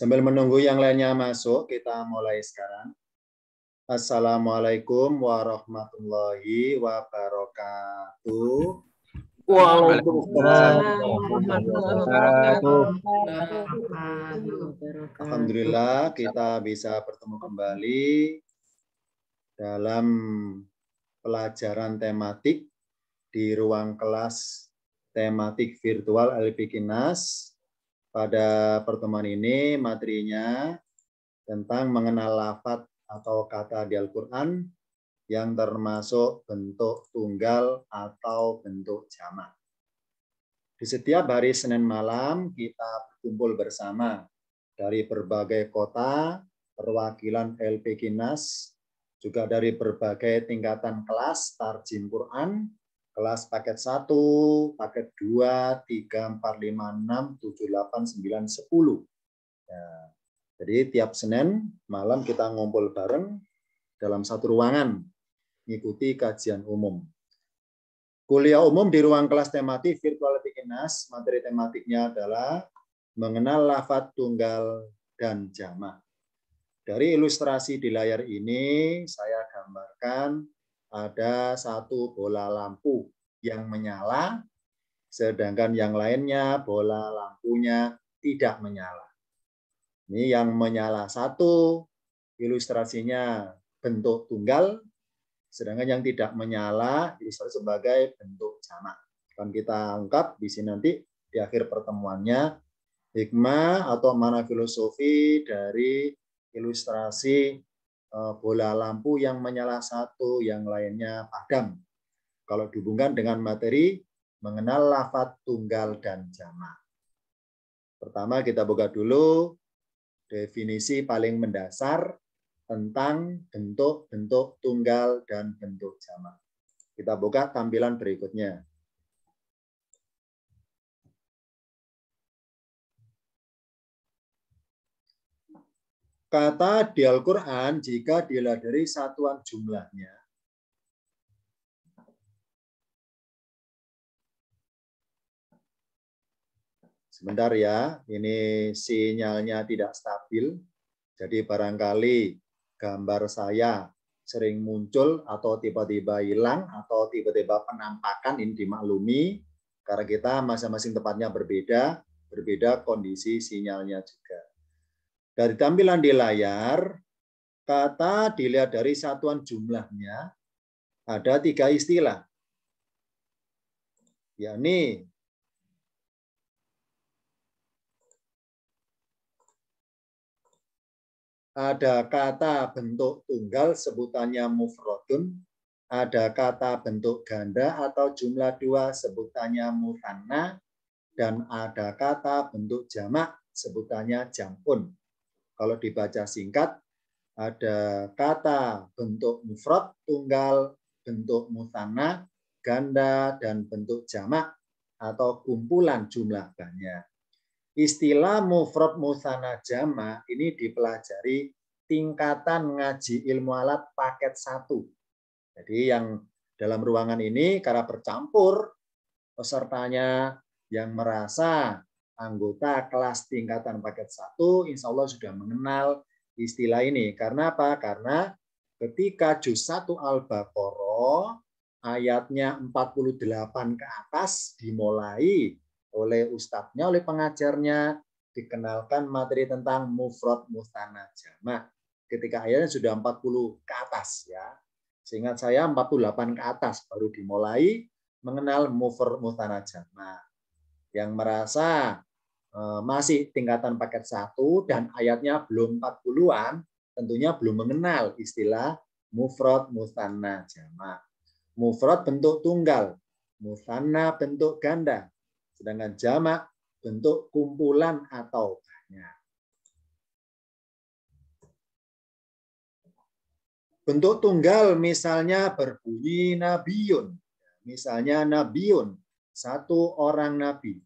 Sambil menunggu yang lainnya masuk, kita mulai sekarang. Assalamualaikum warahmatullahi wabarakatuh. Waalaikumsalam Alhamdulillah kita bisa bertemu kembali dalam pelajaran tematik di ruang kelas tematik virtual LPKINAS pada pertemuan ini materinya tentang mengenal lafat atau kata di Al-Quran yang termasuk bentuk tunggal atau bentuk jamak. Di setiap hari Senin malam kita berkumpul bersama dari berbagai kota, perwakilan LPkinas, juga dari berbagai tingkatan kelas Tarjim Quran kelas paket 1, paket 2, 3, 4, 5, 6, 7, 8, 9, 10. Ya. jadi tiap Senin malam kita ngumpul bareng dalam satu ruangan, mengikuti kajian umum. Kuliah umum di ruang kelas tematik virtual Tikinas, materi tematiknya adalah mengenal lafat tunggal dan jamak. Dari ilustrasi di layar ini, saya gambarkan ada satu bola lampu yang menyala, sedangkan yang lainnya bola lampunya tidak menyala. Ini yang menyala satu, ilustrasinya bentuk tunggal, sedangkan yang tidak menyala ilustrasi sebagai bentuk jamak. Akan kita ungkap di sini nanti di akhir pertemuannya hikmah atau mana filosofi dari ilustrasi Eh, bola lampu yang menyala satu, yang lainnya padam. Kalau dihubungkan dengan materi, mengenal lafat tunggal dan jamak. Pertama kita buka dulu definisi paling mendasar tentang bentuk-bentuk tunggal dan bentuk jamak. Kita buka tampilan berikutnya. kata di Al-Quran jika dilihat dari satuan jumlahnya, Sebentar ya, ini sinyalnya tidak stabil. Jadi barangkali gambar saya sering muncul atau tiba-tiba hilang atau tiba-tiba penampakan ini dimaklumi karena kita masing-masing tempatnya berbeda, berbeda kondisi sinyalnya juga. Dari tampilan di layar, kata dilihat dari satuan jumlahnya, ada tiga istilah. Yakni ada kata bentuk tunggal sebutannya mufrodun, ada kata bentuk ganda atau jumlah dua sebutannya mutanna, dan ada kata bentuk jamak sebutannya jampun. Kalau dibaca singkat, ada kata bentuk mufrad, tunggal, bentuk mutana ganda, dan bentuk jamak atau kumpulan jumlah banyak. Istilah mufrad mutana jamak ini dipelajari tingkatan ngaji ilmu alat paket satu. Jadi yang dalam ruangan ini karena bercampur pesertanya yang merasa anggota kelas tingkatan paket 1 insya Allah sudah mengenal istilah ini. Karena apa? Karena ketika juz 1 Al-Baqarah ayatnya 48 ke atas dimulai oleh ustadznya, oleh pengajarnya dikenalkan materi tentang mufrad mustana jamak ketika ayatnya sudah 40 ke atas ya. Seingat saya 48 ke atas baru dimulai mengenal mufrad mustana jamak. Yang merasa Eh, masih tingkatan paket 1 dan ayatnya belum 40-an, tentunya belum mengenal istilah mufrad, musanna, jamak. Mufrad bentuk tunggal, musanna bentuk ganda, sedangkan jamak bentuk kumpulan atau banyak. Bentuk tunggal misalnya berbunyi nabiun Misalnya nabiun satu orang nabi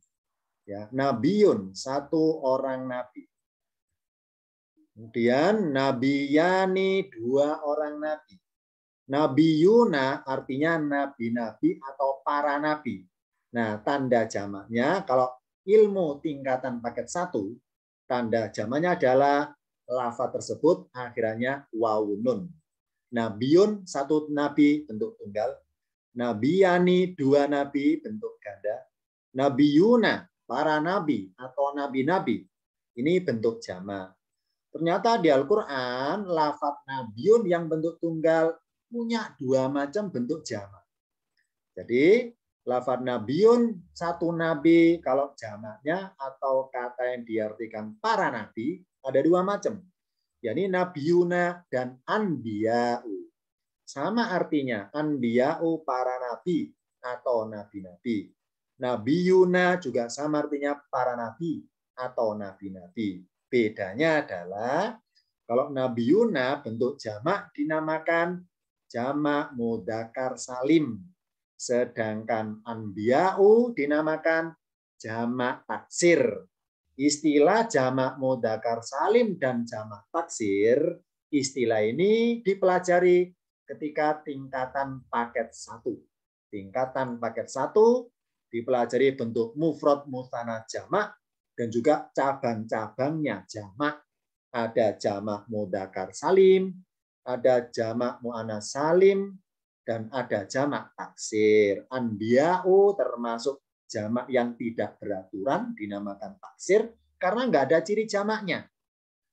ya nabiun satu orang nabi kemudian nabiyani dua orang nabi nabi yuna artinya nabi-nabi atau para nabi nah tanda jamaknya kalau ilmu tingkatan paket satu tanda jamaknya adalah lafa tersebut akhirnya wawunun nabiun satu nabi bentuk tunggal nabiyani dua nabi bentuk ganda Nabi Yuna para nabi atau nabi-nabi. Ini bentuk jama. Ternyata di Al-Quran, lafad nabiun yang bentuk tunggal punya dua macam bentuk jama. Jadi, lafad nabiun, satu nabi, kalau jamaknya atau kata yang diartikan para nabi, ada dua macam. Yani nabiuna dan anbiya'u. Sama artinya, anbiya'u para nabi atau nabi-nabi. Nabi Yuna juga sama artinya para nabi atau nabi-nabi. Bedanya adalah kalau Nabi Yuna bentuk jamak dinamakan jamak mudakar salim. Sedangkan anbiya'u dinamakan jamak taksir. Istilah jamak mudakar salim dan jamak taksir, istilah ini dipelajari ketika tingkatan paket satu. Tingkatan paket satu dipelajari bentuk mufrad, mustana, jamak dan juga cabang-cabangnya jamak. Ada jamak mudakar salim, ada jamak mu'anasalim salim, dan ada jamak taksir. Anbiau termasuk jamak yang tidak beraturan dinamakan taksir karena nggak ada ciri jamaknya.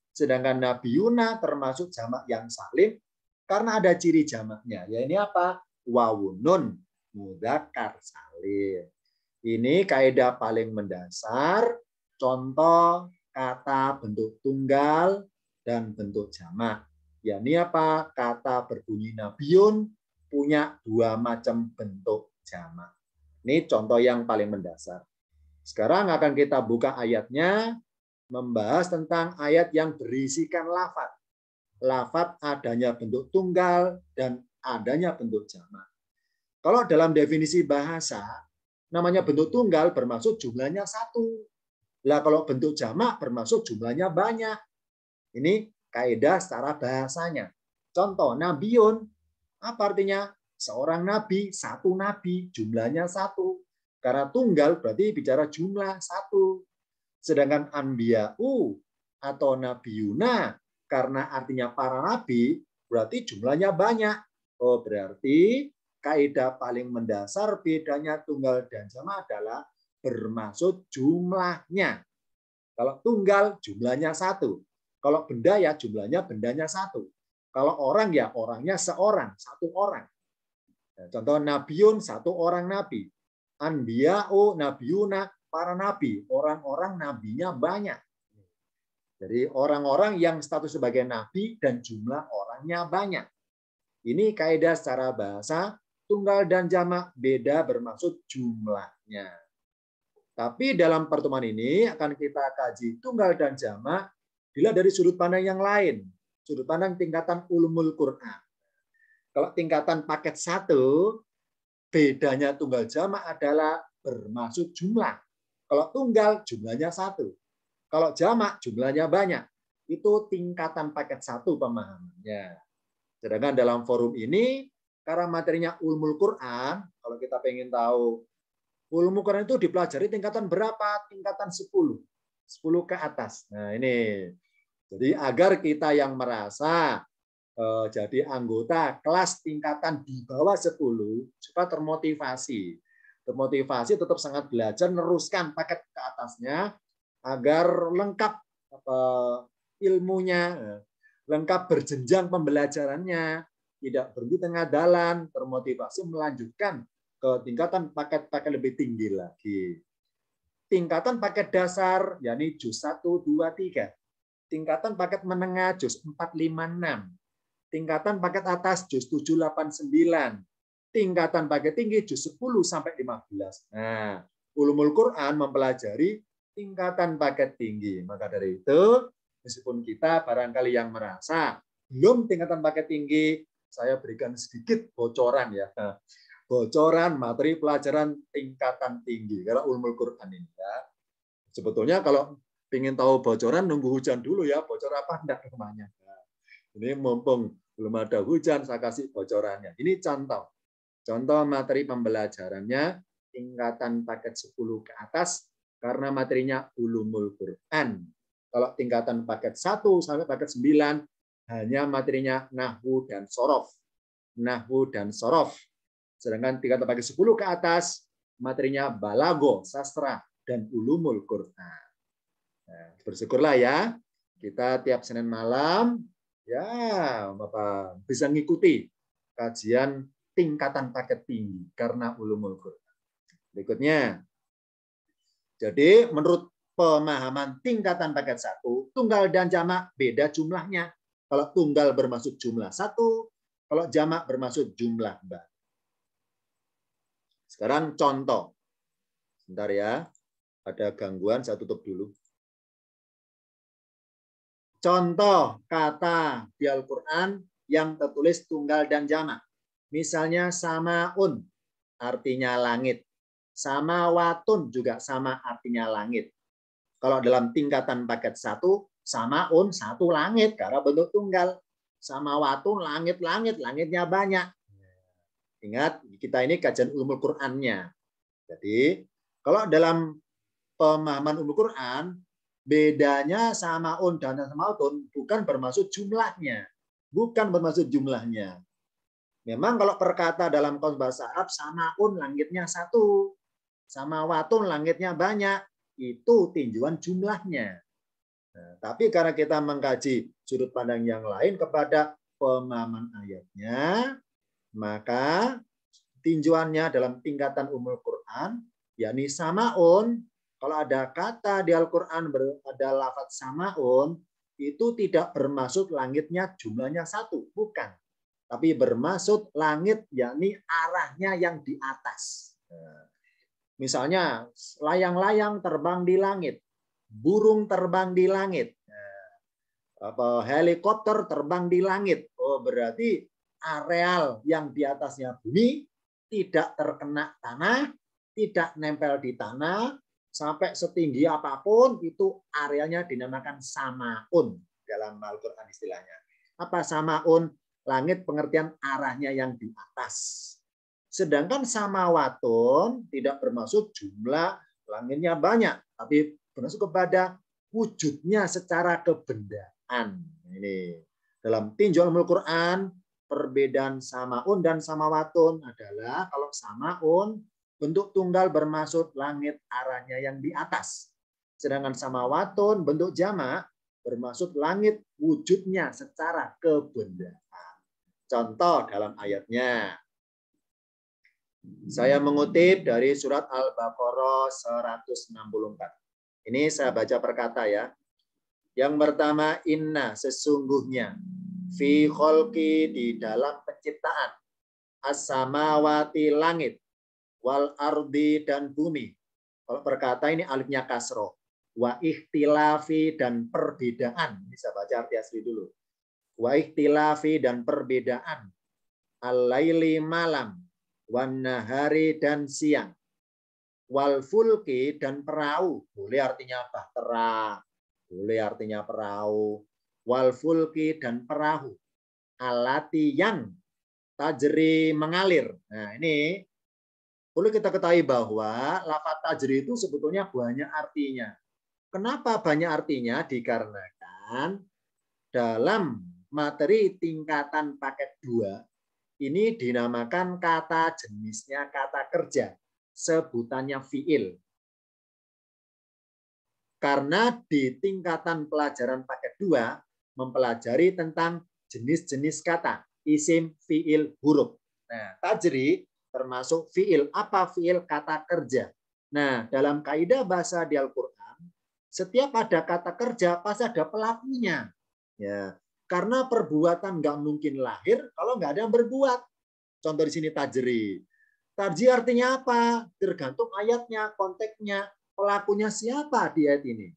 Sedangkan nabiuna termasuk jamak yang salim karena ada ciri jamaknya. Ya ini apa? Wawunun mudakar salim. Ini kaidah paling mendasar, contoh kata bentuk tunggal dan bentuk jamak. Ya, ini apa? Kata berbunyi nabiun punya dua macam bentuk jamak. Ini contoh yang paling mendasar. Sekarang akan kita buka ayatnya membahas tentang ayat yang berisikan lafat. Lafat adanya bentuk tunggal dan adanya bentuk jamak. Kalau dalam definisi bahasa, Namanya bentuk tunggal bermaksud jumlahnya satu. Lah kalau bentuk jamak bermaksud jumlahnya banyak. Ini kaidah secara bahasanya. Contoh nabiun apa artinya? Seorang nabi, satu nabi, jumlahnya satu. Karena tunggal berarti bicara jumlah satu. Sedangkan anbiya'u atau nabiuna karena artinya para nabi berarti jumlahnya banyak. Oh, berarti kaidah paling mendasar bedanya tunggal dan sama adalah bermaksud jumlahnya. Kalau tunggal jumlahnya satu, kalau benda ya jumlahnya bendanya satu, kalau orang ya orangnya seorang satu orang. Nah, contoh nabiun satu orang nabi, anbiya'u nabiuna para nabi, orang-orang nabinya banyak. Jadi orang-orang yang status sebagai nabi dan jumlah orangnya banyak. Ini kaidah secara bahasa tunggal dan jamak beda bermaksud jumlahnya. Tapi dalam pertemuan ini akan kita kaji tunggal dan jamak bila dari sudut pandang yang lain, sudut pandang tingkatan ulumul Quran. Kalau tingkatan paket satu, bedanya tunggal jamak adalah bermaksud jumlah. Kalau tunggal jumlahnya satu, kalau jamak jumlahnya banyak. Itu tingkatan paket satu pemahamannya. Sedangkan dalam forum ini karena materinya ulumul Quran, kalau kita pengen tahu ulumul Quran itu dipelajari tingkatan berapa? Tingkatan 10. 10 ke atas. Nah, ini. Jadi agar kita yang merasa eh, jadi anggota kelas tingkatan di bawah 10 supaya termotivasi. Termotivasi tetap sangat belajar neruskan paket ke atasnya agar lengkap apa, eh, ilmunya, eh, lengkap berjenjang pembelajarannya, tidak berhenti tengah jalan, termotivasi melanjutkan ke tingkatan paket-paket lebih tinggi lagi. Tingkatan paket dasar, yakni JUS 1, 2, 3. Tingkatan paket menengah, JUS 4, 5, 6. Tingkatan paket atas, JUS 7, 8, 9. Tingkatan paket tinggi, JUS 10 sampai 15. Nah, ulumul Quran mempelajari tingkatan paket tinggi. Maka dari itu, meskipun kita barangkali yang merasa belum tingkatan paket tinggi, saya berikan sedikit bocoran ya. Bocoran materi pelajaran tingkatan tinggi karena ulumul Quran ini ya. Sebetulnya kalau ingin tahu bocoran nunggu hujan dulu ya, bocor apa enggak rumahnya. ini mumpung belum ada hujan saya kasih bocorannya. Ini contoh. Contoh materi pembelajarannya tingkatan paket 10 ke atas karena materinya ulumul Quran. Kalau tingkatan paket 1 sampai paket 9 hanya materinya nahwu dan sorof. Nahwu dan sorof. Sedangkan tiga tabaqi 10 ke atas, materinya balago, sastra, dan ulumul Qur'an. Nah, bersyukurlah ya, kita tiap Senin malam, ya Bapak bisa ngikuti kajian tingkatan paket tinggi karena ulumul Qur'an. Berikutnya, jadi menurut pemahaman tingkatan paket satu, tunggal dan jamak beda jumlahnya. Kalau tunggal bermaksud jumlah satu, kalau jamak bermaksud jumlah banyak. Sekarang contoh. Sebentar ya. Ada gangguan, saya tutup dulu. Contoh kata di Al-Quran yang tertulis tunggal dan jamak. Misalnya samaun, artinya langit. Sama watun juga sama artinya langit. Kalau dalam tingkatan paket satu, sama un satu langit karena bentuk tunggal. Sama watun langit-langit, langitnya banyak. Ingat, kita ini kajian ulumul Qur'annya. Jadi, kalau dalam pemahaman ulumul Qur'an, bedanya sama un dan sama utun bukan bermaksud jumlahnya. Bukan bermaksud jumlahnya. Memang kalau perkata dalam kamus bahasa Arab, sama un langitnya satu, sama watun langitnya banyak, itu tinjauan jumlahnya. Nah, tapi karena kita mengkaji sudut pandang yang lain kepada pemahaman ayatnya, maka tinjuannya dalam tingkatan umur Quran, yakni samaun, kalau ada kata di Al-Quran ada lafat samaun, itu tidak bermaksud langitnya jumlahnya satu, bukan. Tapi bermaksud langit, yakni arahnya yang di atas. Nah, misalnya, layang-layang terbang di langit burung terbang di langit. Nah, apa helikopter terbang di langit. Oh, berarti areal yang di atasnya bumi tidak terkena tanah, tidak nempel di tanah, sampai setinggi apapun itu arealnya dinamakan samaun dalam Al-Qur'an istilahnya. Apa samaun? Langit pengertian arahnya yang di atas. Sedangkan samawatun tidak bermaksud jumlah langitnya banyak, tapi termasuk kepada wujudnya secara kebendaan. Nah, ini dalam tinjauan Al-Qur'an perbedaan samaun dan samawatun adalah kalau samaun bentuk tunggal bermaksud langit arahnya yang di atas. Sedangkan samawatun bentuk jamak bermaksud langit wujudnya secara kebendaan. Contoh dalam ayatnya. Saya mengutip dari surat Al-Baqarah 164. Ini saya baca perkata ya. Yang pertama inna sesungguhnya fi kholki di dalam penciptaan as langit wal ardi dan bumi. Kalau perkata ini alifnya kasro. Wa ikhtilafi dan perbedaan. Ini saya baca arti asli dulu. Wa ikhtilafi dan perbedaan. Al-laili malam. Wan nahari dan siang wal fulki dan perahu. Boleh artinya bahtera, boleh artinya perahu. Wal fulki dan perahu. Alati yang tajri mengalir. Nah, ini perlu kita ketahui bahwa lafat tajri itu sebetulnya banyak artinya. Kenapa banyak artinya? Dikarenakan dalam materi tingkatan paket 2 ini dinamakan kata jenisnya kata kerja sebutannya fiil. Karena di tingkatan pelajaran paket 2 mempelajari tentang jenis-jenis kata, isim, fiil, huruf. Nah, tajri termasuk fiil. Apa fiil? Kata kerja. Nah, dalam kaidah bahasa di Al-Qur'an, setiap ada kata kerja pasti ada pelakunya. Ya, karena perbuatan nggak mungkin lahir kalau nggak ada yang berbuat. Contoh di sini tajri. Tarji artinya apa? Tergantung ayatnya, konteksnya, pelakunya siapa di ayat ini.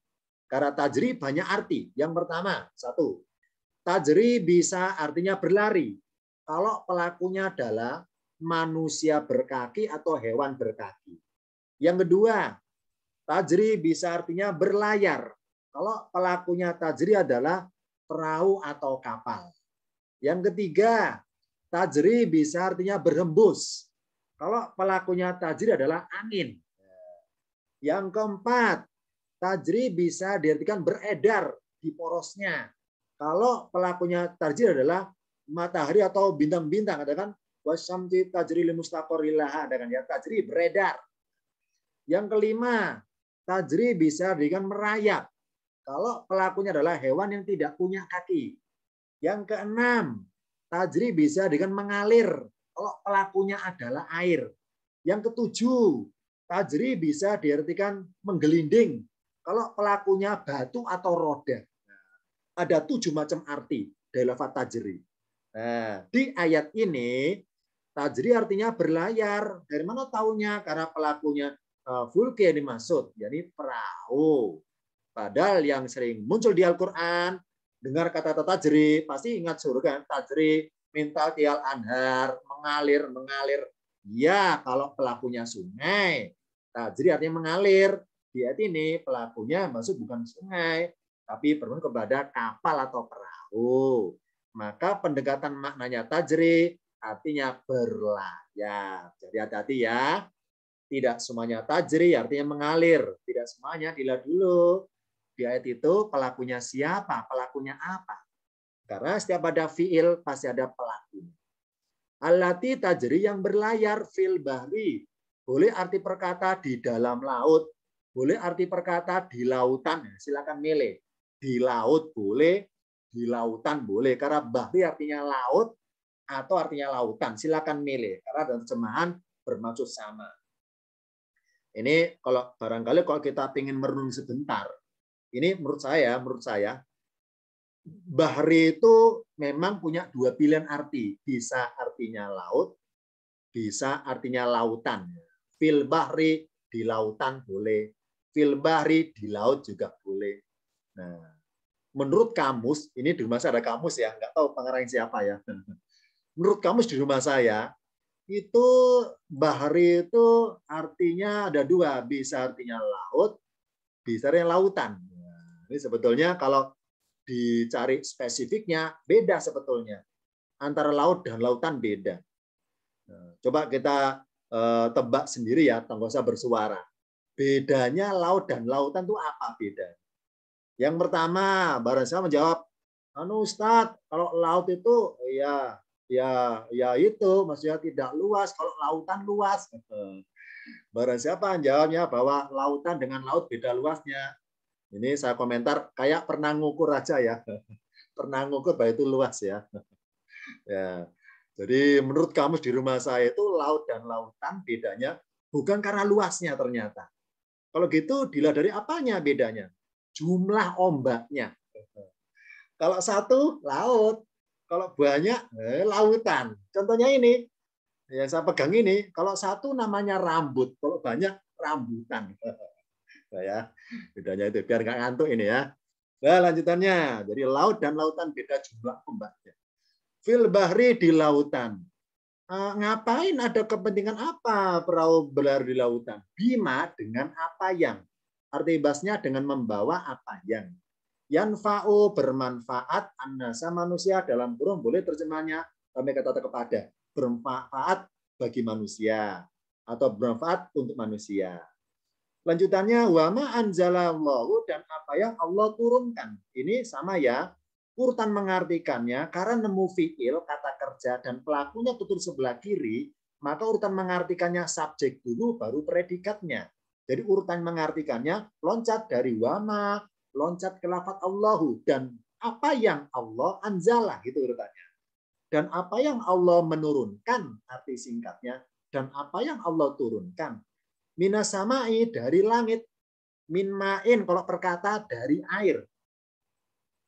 Karena tajri banyak arti. Yang pertama, satu. Tajri bisa artinya berlari. Kalau pelakunya adalah manusia berkaki atau hewan berkaki. Yang kedua, tajri bisa artinya berlayar. Kalau pelakunya tajri adalah perahu atau kapal. Yang ketiga, tajri bisa artinya berhembus. Kalau pelakunya tajri adalah angin. Ya. Yang keempat, tajri bisa diartikan beredar di porosnya. Kalau pelakunya tajri adalah matahari atau bintang-bintang, ada kan? Wasamti tajri limustaqorilaha, ada kan? Ya, tajri beredar. Yang kelima, tajri bisa diartikan merayap. Kalau pelakunya adalah hewan yang tidak punya kaki. Yang keenam, tajri bisa dengan mengalir kalau pelakunya adalah air. Yang ketujuh, tajri bisa diartikan menggelinding. Kalau pelakunya batu atau roda. Nah, ada tujuh macam arti dari lafaz tajri. Nah, di ayat ini tajri artinya berlayar. Dari mana tahunya? Karena pelakunya full eh, yang dimaksud, yakni perahu. Padahal yang sering muncul di Al-Quran, dengar kata-kata tajri, pasti ingat surga, tajri, mintal tial anhar, mengalir, mengalir. Ya, kalau pelakunya sungai. Nah, jadi artinya mengalir. Dia ini pelakunya masuk bukan sungai, tapi perlu kepada kapal atau perahu. Maka pendekatan maknanya tajri, artinya berlayar. Jadi hati-hati ya. Tidak semuanya tajri, artinya mengalir. Tidak semuanya, dilihat dulu. Di ayat itu pelakunya siapa, pelakunya apa. Karena setiap ada fiil pasti ada pelaku. Alati tajri yang berlayar fil bahri. Boleh arti perkata di dalam laut, boleh arti perkata di lautan. Silakan milih. Di laut boleh, di lautan boleh. Karena bahri artinya laut atau artinya lautan. Silakan milih. Karena dalam terjemahan bermaksud sama. Ini kalau barangkali kalau kita ingin merenung sebentar, ini menurut saya, menurut saya Bahri itu memang punya dua pilihan arti. Bisa artinya laut, bisa artinya lautan. Fil bahri di lautan boleh, fil bahri di laut juga boleh. Nah, menurut kamus, ini di rumah saya ada kamus ya, nggak tahu pengarang siapa ya. Menurut kamus di rumah saya, itu Bahri itu artinya ada dua, bisa artinya laut, bisa artinya lautan. Nah, ini sebetulnya kalau dicari spesifiknya beda sebetulnya antara laut dan lautan beda. Nah, coba kita eh, tebak sendiri ya, tanpa usah bersuara. Bedanya laut dan lautan itu apa beda? Yang pertama, Barasa menjawab, anu Ustaz, kalau laut itu ya ya ya itu maksudnya tidak luas kalau lautan luas Barang siapa jawabnya bahwa lautan dengan laut beda luasnya ini saya komentar kayak pernah ngukur aja ya. Pernah ngukur bah itu luas ya. ya. Jadi menurut kamus di rumah saya itu laut dan lautan bedanya bukan karena luasnya ternyata. Kalau gitu dilihat dari apanya bedanya? Jumlah ombaknya. Kalau satu laut, kalau banyak eh, lautan. Contohnya ini yang saya pegang ini, kalau satu namanya rambut, kalau banyak rambutan. Nah, ya bedanya itu biar nggak ngantuk ini ya nah lanjutannya jadi laut dan lautan beda jumlah ombaknya fil bahri di lautan Uh, ngapain ada kepentingan apa perahu belar di lautan? Bima dengan apa yang. Arti basnya dengan membawa apa yang. Yanfa'u bermanfaat anasa manusia dalam burung boleh terjemahnya kami kata kepada bermanfaat bagi manusia atau bermanfaat untuk manusia. Lanjutannya wama allahu dan apa yang Allah turunkan. Ini sama ya. urutan mengartikannya karena nemu fiil kata kerja dan pelakunya tutur sebelah kiri, maka urutan mengartikannya subjek dulu baru predikatnya. Jadi urutan mengartikannya loncat dari wama, loncat ke lafat Allahu dan apa yang Allah anzalah gitu urutannya. Dan apa yang Allah menurunkan arti singkatnya dan apa yang Allah turunkan Minasama'i dari langit. Min ma'in kalau perkata dari air.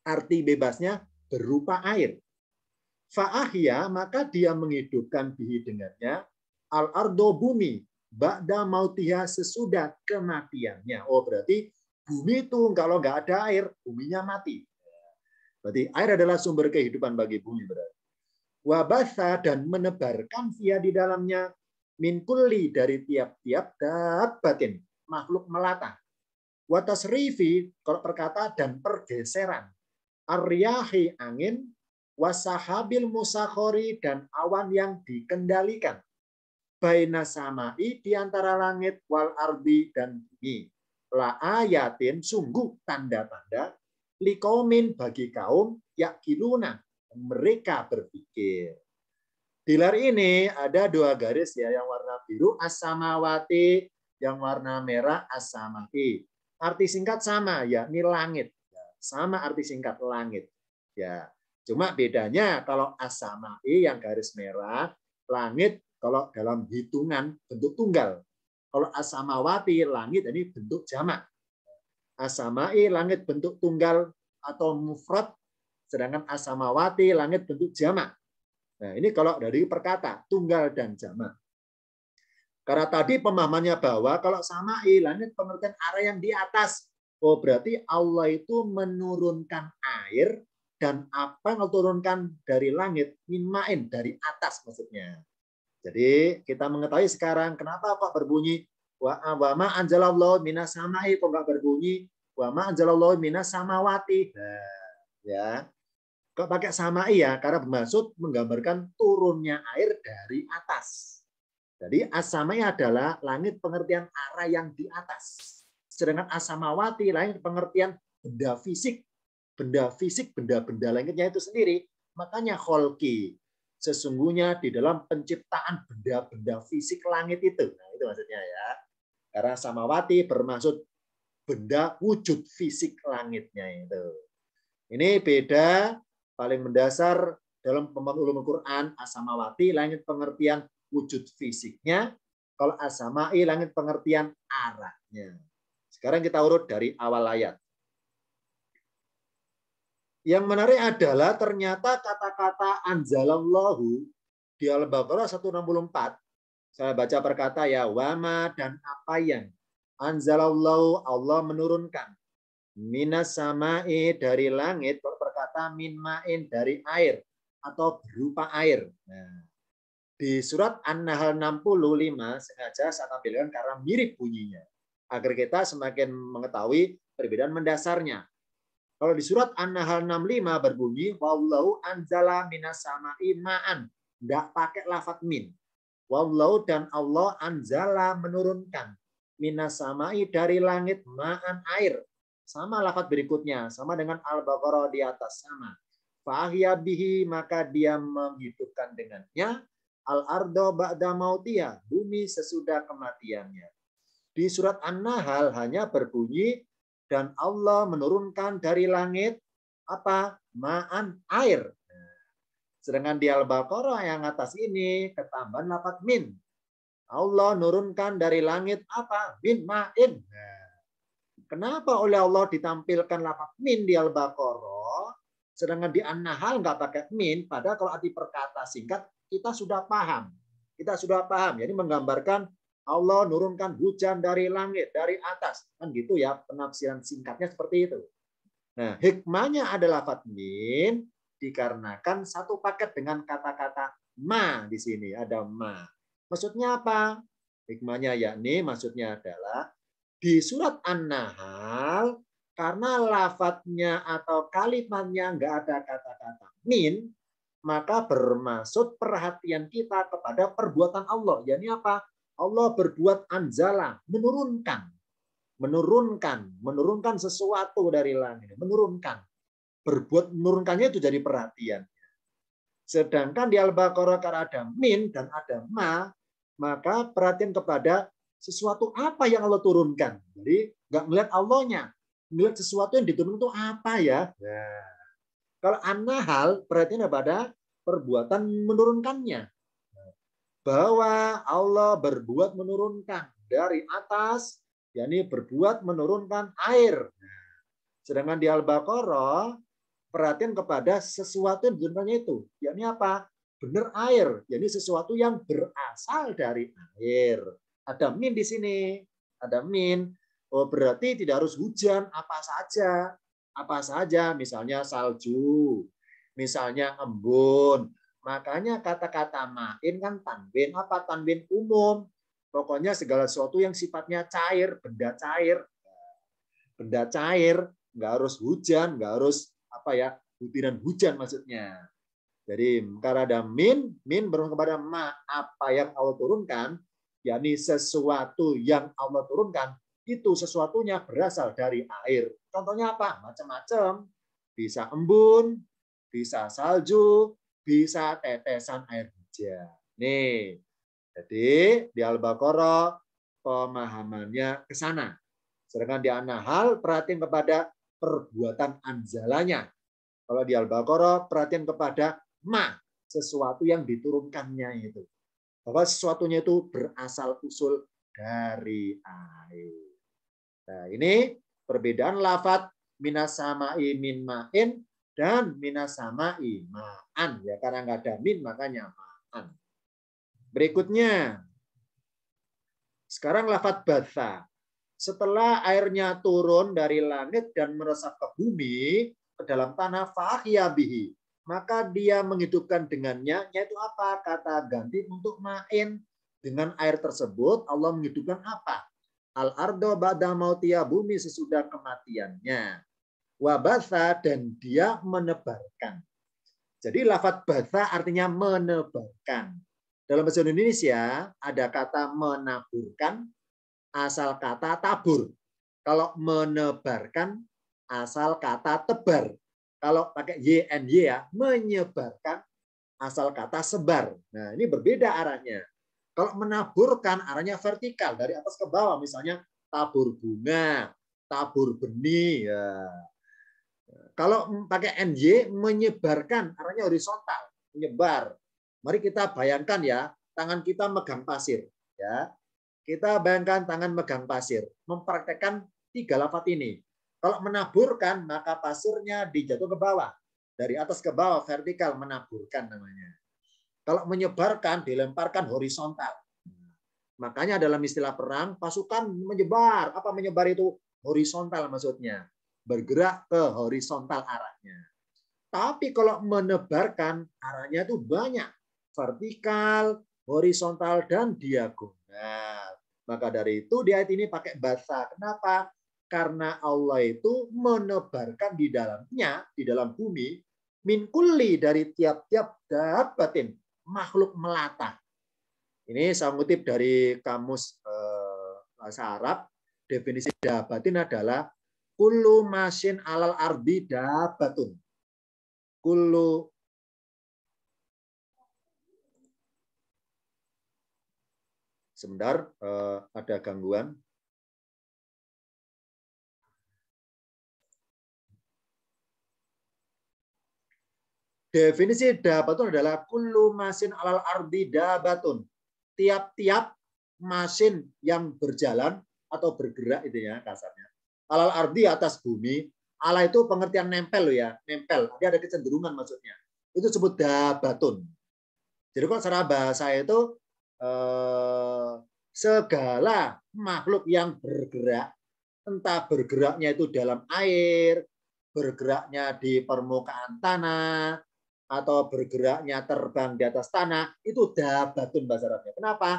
Arti bebasnya berupa air. Fa'ahya maka dia menghidupkan bihi dengannya al ardo bumi ba'da mautiha sesudah kematiannya. Oh berarti bumi itu kalau nggak ada air buminya mati. Berarti air adalah sumber kehidupan bagi bumi berarti. Wabasa dan menebarkan via di dalamnya min kulli dari tiap-tiap batin makhluk melata watas rifi kalau perkata dan pergeseran aryahi angin wasahabil musakhori dan awan yang dikendalikan baina samai di antara langit wal ardi dan bumi la ayatin sungguh tanda-tanda likomin bagi kaum yakiluna mereka berpikir di layar ini ada dua garis ya, yang warna biru asamawati, yang warna merah asamai. Arti singkat sama ya, ini langit. Sama arti singkat langit. Ya, cuma bedanya kalau asamai yang garis merah, langit kalau dalam hitungan bentuk tunggal. Kalau asamawati langit ini bentuk jamak. Asamai langit bentuk tunggal atau mufrad, sedangkan asamawati langit bentuk jamak Nah, ini kalau dari perkata, tunggal dan jamak. Karena tadi pemahamannya bahwa kalau sama itu pengertian arah yang di atas. Oh, berarti Allah itu menurunkan air dan apa yang turunkan dari langit, minmain, dari atas maksudnya. Jadi kita mengetahui sekarang kenapa kok berbunyi wa ma anjalallahu minas samai kok nggak berbunyi wa ma anjalallahu minas samawati. Nah, ya. Kok pakai sama iya Karena bermaksud menggambarkan turunnya air dari atas. Jadi asamai adalah langit pengertian arah yang di atas. Sedangkan asamawati langit pengertian benda fisik. Benda fisik, benda-benda langitnya itu sendiri. Makanya holki. Sesungguhnya di dalam penciptaan benda-benda fisik langit itu. Nah, itu maksudnya ya. Karena samawati bermaksud benda wujud fisik langitnya itu. Ini beda paling mendasar dalam ulumul Quran asamawati langit pengertian wujud fisiknya kalau asamai langit pengertian arahnya sekarang kita urut dari awal ayat yang menarik adalah ternyata kata-kata anzalallahu di Al-Baqarah 164 saya baca perkata ya wama dan apa yang anzalallahu Allah menurunkan minas samai dari langit kata min ma'in dari air atau berupa air. Nah, di surat An-Nahl 65 sengaja saya tampilkan karena mirip bunyinya agar kita semakin mengetahui perbedaan mendasarnya. Kalau di surat An-Nahl 65 berbunyi wallahu anzala minas sama'i ma'an. Enggak pakai lafat min. Wallahu dan Allah anzala menurunkan minas sama'i dari langit ma'an air. Sama lafat berikutnya, sama dengan Al-Baqarah di atas, sama. Fahya bihi, maka dia menghidupkan dengannya. Al-ardo ba'da mautia, bumi sesudah kematiannya. Di surat An-Nahl hanya berbunyi, dan Allah menurunkan dari langit apa maan air. Nah, sedangkan di Al-Baqarah yang atas ini ketambahan lafat min. Allah nurunkan dari langit apa? Min ma'in. Nah, Kenapa oleh Allah ditampilkan lafaz min di Al-Baqarah sedangkan di An-Nahl nggak pakai min padahal kalau arti perkata singkat kita sudah paham. Kita sudah paham. Jadi menggambarkan Allah nurunkan hujan dari langit, dari atas. Kan gitu ya penafsiran singkatnya seperti itu. Nah, hikmahnya adalah fatmin dikarenakan satu paket dengan kata-kata ma di sini ada ma. Maksudnya apa? Hikmahnya yakni maksudnya adalah di surat An-Nahl karena lafadznya atau kalimatnya nggak ada kata-kata min, maka bermaksud perhatian kita kepada perbuatan Allah. Yani apa? Allah berbuat anzala, menurunkan. Menurunkan, menurunkan sesuatu dari langit, menurunkan. Berbuat menurunkannya itu jadi perhatian. Sedangkan di Al-Baqarah karena ada min dan ada ma, maka perhatian kepada sesuatu apa yang Allah turunkan. Jadi nggak melihat Allahnya, melihat sesuatu yang diturunkan itu apa ya. Nah. Kalau anahal perhatian pada perbuatan menurunkannya. Bahwa Allah berbuat menurunkan dari atas, yakni berbuat menurunkan air. Sedangkan di Al-Baqarah, perhatian kepada sesuatu yang diturunkannya itu. Yakni apa? Benar air, yakni sesuatu yang berasal dari air. Ada min di sini, ada min. Oh, berarti tidak harus hujan, apa saja. Apa saja, misalnya salju, misalnya embun. Makanya kata-kata main kan tanbin apa? tanbin umum. Pokoknya segala sesuatu yang sifatnya cair, benda cair. Benda cair, nggak harus hujan, nggak harus apa ya butiran hujan maksudnya. Jadi karena ada min, min berhubung kepada ma, apa yang Allah turunkan, yakni sesuatu yang Allah turunkan, itu sesuatunya berasal dari air. Contohnya apa? Macam-macam. Bisa embun, bisa salju, bisa tetesan air hujan. Nih, jadi di Al-Baqarah pemahamannya ke sana. Sedangkan di An-Nahl perhatian kepada perbuatan anjalanya. Kalau di Al-Baqarah perhatian kepada ma, sesuatu yang diturunkannya itu bahwa sesuatunya itu berasal usul dari air. Nah, ini perbedaan lafat minasama'i min ma'in dan minasama'i ma'an. Ya, karena nggak ada min, makanya ma'an. Berikutnya, sekarang lafat batha. Setelah airnya turun dari langit dan meresap ke bumi, ke dalam tanah fahiyabihi maka dia menghidupkan dengannya, yaitu apa? Kata ganti untuk main. Dengan air tersebut, Allah menghidupkan apa? Al-ardo ba'da mautia ya bumi sesudah kematiannya. Wabatha dan dia menebarkan. Jadi lafat batha artinya menebarkan. Dalam bahasa Indonesia ada kata menaburkan, asal kata tabur. Kalau menebarkan, asal kata tebar kalau pakai Y and Y ya, menyebarkan asal kata sebar. Nah, ini berbeda arahnya. Kalau menaburkan arahnya vertikal dari atas ke bawah, misalnya tabur bunga, tabur benih. Ya. Kalau pakai n y menyebarkan arahnya horizontal, menyebar. Mari kita bayangkan ya, tangan kita megang pasir, ya. Kita bayangkan tangan megang pasir, mempraktekkan tiga lafat ini. Kalau menaburkan, maka pasirnya dijatuh ke bawah. Dari atas ke bawah, vertikal, menaburkan namanya. Kalau menyebarkan, dilemparkan horizontal. Makanya dalam istilah perang, pasukan menyebar. Apa menyebar itu? Horizontal maksudnya. Bergerak ke horizontal arahnya. Tapi kalau menebarkan, arahnya itu banyak. Vertikal, horizontal, dan diagonal. Maka dari itu di ayat ini pakai bahasa. Kenapa? Karena Allah itu menebarkan di dalamnya, di dalam bumi, min kulli dari tiap-tiap batin makhluk melata. Ini saya kutip dari kamus eh, bahasa Arab, definisi dabatin adalah kullu masin alal ardi dabatun. Kullu sebentar eh, ada gangguan. Definisi dabatun adalah kullu masin alal ardi dabatun. Tiap-tiap masin yang berjalan atau bergerak itu ya kasarnya. Alal ardi atas bumi. Ala itu pengertian nempel loh ya, nempel. Dia ada kecenderungan maksudnya. Itu disebut dabatun. Jadi kalau secara bahasa itu eh, segala makhluk yang bergerak, entah bergeraknya itu dalam air, bergeraknya di permukaan tanah, atau bergeraknya terbang di atas tanah itu dabatun bahasa Arabnya. Kenapa?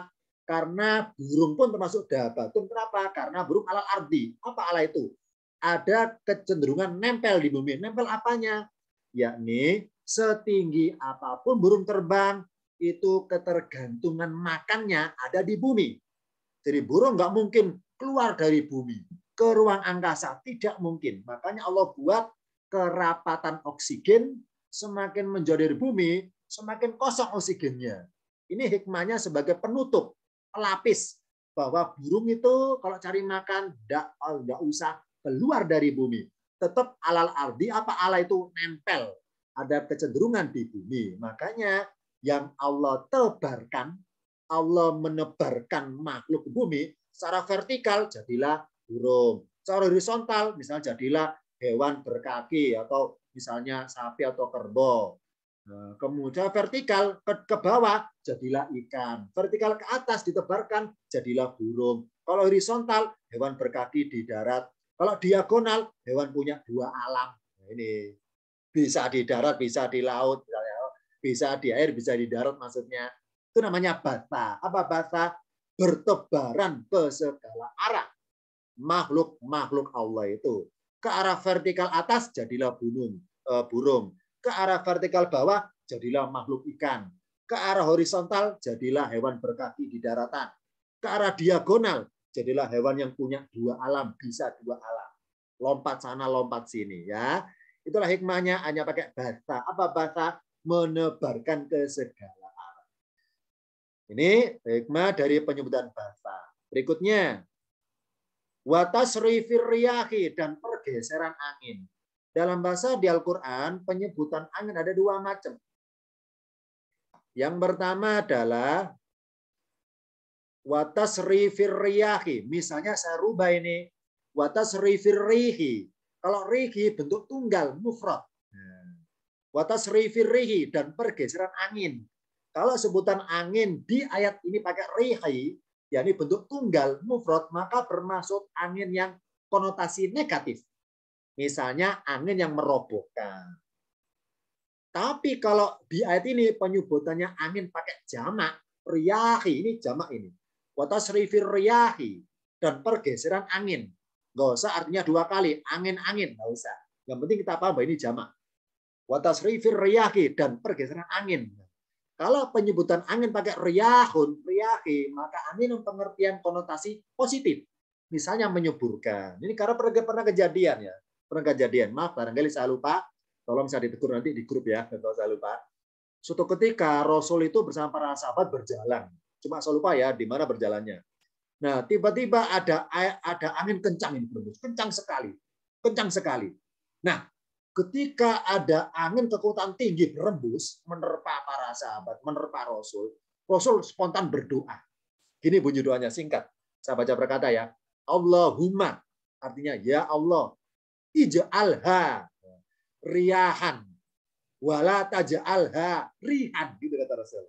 Karena burung pun termasuk dabatun. Kenapa? Karena burung ala ardi. Apa ala itu? Ada kecenderungan nempel di bumi. Nempel apanya? Yakni setinggi apapun burung terbang itu ketergantungan makannya ada di bumi. Jadi burung nggak mungkin keluar dari bumi ke ruang angkasa tidak mungkin. Makanya Allah buat kerapatan oksigen semakin menjauh bumi, semakin kosong oksigennya. Ini hikmahnya sebagai penutup, pelapis bahwa burung itu kalau cari makan tidak oh, usah keluar dari bumi. Tetap alal ardi apa ala itu nempel, ada kecenderungan di bumi. Makanya yang Allah tebarkan, Allah menebarkan makhluk bumi secara vertikal jadilah burung. Secara horizontal misalnya jadilah hewan berkaki atau misalnya sapi atau kerbau. Nah, kemudian vertikal ke, ke bawah jadilah ikan. Vertikal ke atas ditebarkan jadilah burung. Kalau horizontal hewan berkaki di darat. Kalau diagonal hewan punya dua alam. Nah, ini bisa di darat, bisa di laut, bisa di air, bisa di darat maksudnya. Itu namanya bata. Apa bata? Bertebaran ke segala arah. Makhluk-makhluk Allah itu. Ke arah vertikal atas jadilah gunung Eh, burung. Ke arah vertikal bawah jadilah makhluk ikan. Ke arah horizontal jadilah hewan berkaki di daratan. Ke arah diagonal jadilah hewan yang punya dua alam, bisa dua alam. Lompat sana, lompat sini ya. Itulah hikmahnya hanya pakai bahasa. Apa bahasa? Menebarkan ke segala arah. Ini hikmah dari penyebutan bahasa. Berikutnya, watas riyahi dan pergeseran angin. Dalam bahasa di Al-Quran, penyebutan angin ada dua macam. Yang pertama adalah watas rifirriyahi. Misalnya saya rubah ini. Watas rifirrihi. Kalau rihi bentuk tunggal, mufrad. Watas rifirrihi dan pergeseran angin. Kalau sebutan angin di ayat ini pakai rihi, yakni bentuk tunggal, mufrad, maka bermaksud angin yang konotasi negatif. Misalnya angin yang merobohkan. Tapi kalau di ayat ini penyebutannya angin pakai jamak, riyahi, ini jamak ini. Watas rifir riyahi, dan pergeseran angin. Gak usah artinya dua kali, angin-angin, nggak usah. Yang penting kita paham bahwa ini jamak. Watas rifir riyahi, dan pergeseran angin. Kalau penyebutan angin pakai riyahun, riyahi, maka angin pengertian konotasi positif. Misalnya menyuburkan. Ini karena pernah, pernah kejadian ya pernah kejadian maaf barangkali saya lupa tolong saya ditegur nanti di grup ya kalau saya lupa suatu ketika Rasul itu bersama para sahabat berjalan cuma saya lupa ya di mana berjalannya nah tiba-tiba ada ada angin kencang ini kencang sekali kencang sekali nah ketika ada angin kekuatan tinggi berembus menerpa para sahabat, menerpa Rasul, Rasul spontan berdoa. Gini bunyi doanya singkat. Saya baca berkata ya, Allahumma artinya ya Allah, ija'alha riahan wala taj'alha rihan gitu kata Rasul.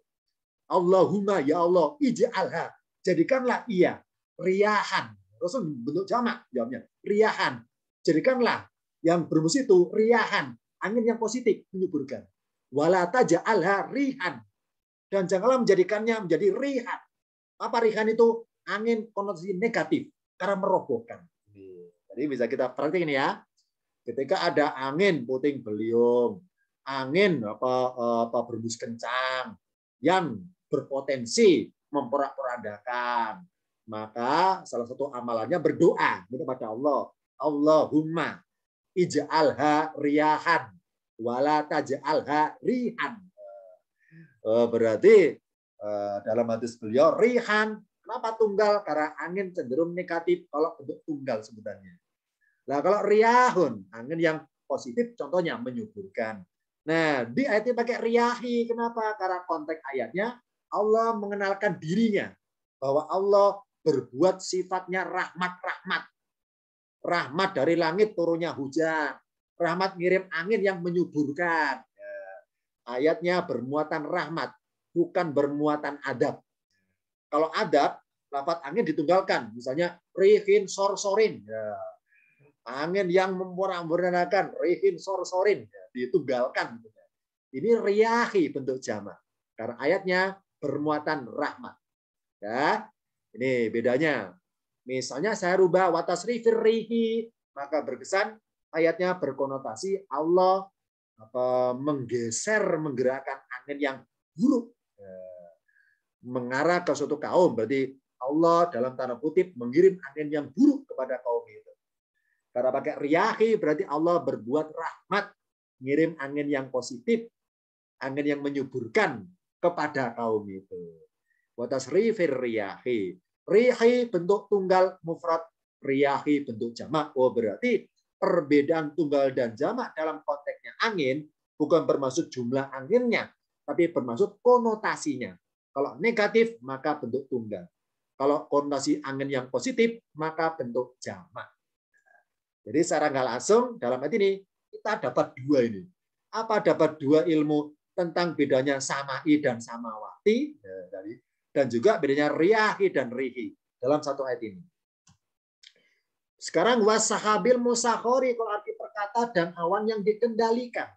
Allahumma ya Allah ija'alha jadikanlah ia riahan. Rasul bentuk jamak jawabnya riahan. Jadikanlah yang berbus itu riahan, angin yang positif menyuburkan. Wala taj'alha rihan dan janganlah menjadikannya menjadi rihan. Apa rihan itu? Angin konotasi negatif karena merobohkan. Jadi bisa kita perhatikan ya. Ketika ada angin puting beliung, angin apa, eh, apa berbus kencang yang berpotensi memporak-porandakan, maka salah satu amalannya berdoa kepada Allah. Allahumma ij'alha riyahan wala taj'alha rihan. Eh, berarti eh, dalam hadis beliau rihan Kenapa tunggal? Karena angin cenderung negatif kalau bentuk tunggal sebenarnya. Nah, kalau riahun, angin yang positif contohnya menyuburkan. Nah, di ayatnya pakai riahi. Kenapa? Karena konteks ayatnya Allah mengenalkan dirinya bahwa Allah berbuat sifatnya rahmat-rahmat. Rahmat dari langit turunnya hujan. Rahmat ngirim angin yang menyuburkan. Ya, ayatnya bermuatan rahmat, bukan bermuatan adab. Kalau adab, lapat angin ditunggalkan. Misalnya, rihin sor-sorin. Ya angin yang memporak-porandakan, rihin sor-sorin, ya, ditunggalkan. Gitu ya. Ini riyahi bentuk jama. Karena ayatnya bermuatan rahmat. Ya, ini bedanya. Misalnya saya rubah watas rifir rihi maka berkesan ayatnya berkonotasi Allah apa, menggeser, menggerakkan angin yang buruk ya. mengarah ke suatu kaum. Berarti Allah dalam tanda kutip mengirim angin yang buruk kepada kaum itu karena pakai riyahi berarti Allah berbuat rahmat, ngirim angin yang positif, angin yang menyuburkan kepada kaum itu. Watas rifir riyahi. Rihi bentuk tunggal mufrad, riyahi bentuk jamak. Oh berarti perbedaan tunggal dan jamak dalam konteksnya angin bukan bermaksud jumlah anginnya, tapi bermaksud konotasinya. Kalau negatif maka bentuk tunggal. Kalau konotasi angin yang positif maka bentuk jamak. Jadi secara nggak langsung dalam hati ini kita dapat dua ini. Apa dapat dua ilmu tentang bedanya samai dan samawati ya, dan juga bedanya riahi dan rihi dalam satu ayat ini. Sekarang wasahabil musahori kalau arti perkata dan awan yang dikendalikan.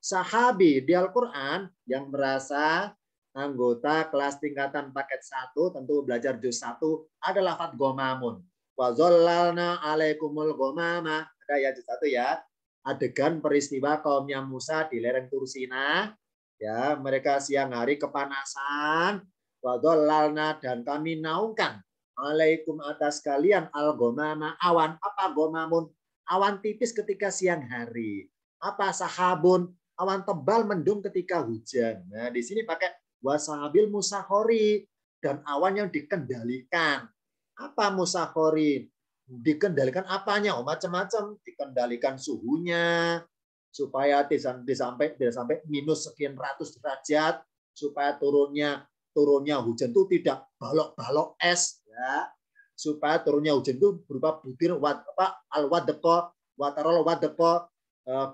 Sahabi di Al-Quran yang merasa anggota kelas tingkatan paket 1 tentu belajar juz 1 adalah fat gomamun wa zallalna alaikumul ghamama. Ada ya satu ya. Adegan peristiwa kaumnya Musa di lereng Tursina, ya, mereka siang hari kepanasan, wa zallalna dan kami naungkan alaikum atas kalian al ghamama awan apa gomamun awan tipis ketika siang hari. Apa sahabun awan tebal mendung ketika hujan. Nah, di sini pakai wasabil musahori dan awan yang dikendalikan apa musakorin? Dikendalikan apanya? Oh, macam-macam. Dikendalikan suhunya, supaya tidak sampai, tidak sampai minus sekian ratus derajat, supaya turunnya turunnya hujan itu tidak balok-balok es ya supaya turunnya hujan itu berupa butir wat, apa al wadeko watarol eh, wadeko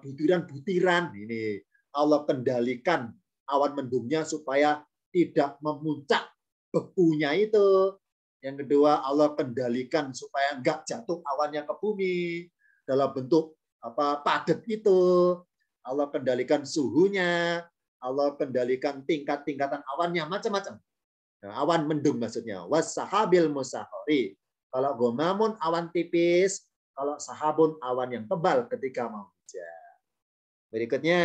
butiran-butiran ini Allah kendalikan awan mendungnya supaya tidak memuncak bekunya itu yang kedua Allah kendalikan supaya enggak jatuh awannya ke bumi dalam bentuk apa padat itu. Allah kendalikan suhunya, Allah kendalikan tingkat-tingkatan awannya macam-macam. Nah, awan mendung maksudnya. sahabil musahori. Kalau gomamun awan tipis, kalau sahabun awan yang tebal ketika mau hujan. Berikutnya,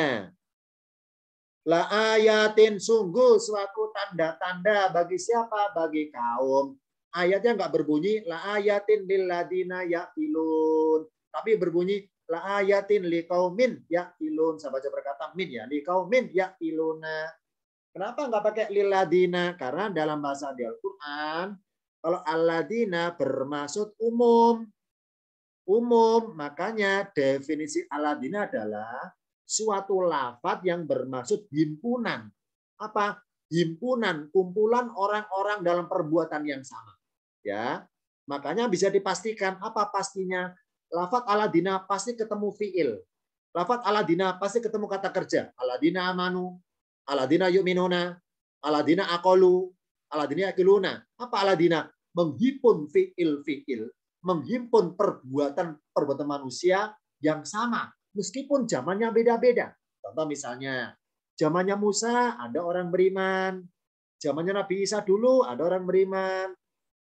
La ayatin sungguh suatu tanda-tanda bagi siapa? Bagi kaum ayatnya nggak berbunyi la ayatin lilladina yaqilun tapi berbunyi la ayatin liqaumin yaqilun saya baca berkata min ya liqaumin yaqiluna kenapa nggak pakai ladina karena dalam bahasa di Al-Qur'an kalau al-ladina bermaksud umum umum makanya definisi al-ladina adalah suatu lafat yang bermaksud himpunan apa himpunan kumpulan orang-orang dalam perbuatan yang sama ya. Makanya bisa dipastikan apa pastinya lafat aladina pasti ketemu fiil. Lafat aladina pasti ketemu kata kerja. Aladina amanu, aladina yuminuna, aladina akolu, aladina akiluna. Apa aladina? Menghimpun fiil-fiil. Menghimpun perbuatan-perbuatan manusia yang sama. Meskipun zamannya beda-beda. Contoh misalnya, zamannya Musa ada orang beriman. Zamannya Nabi Isa dulu ada orang beriman.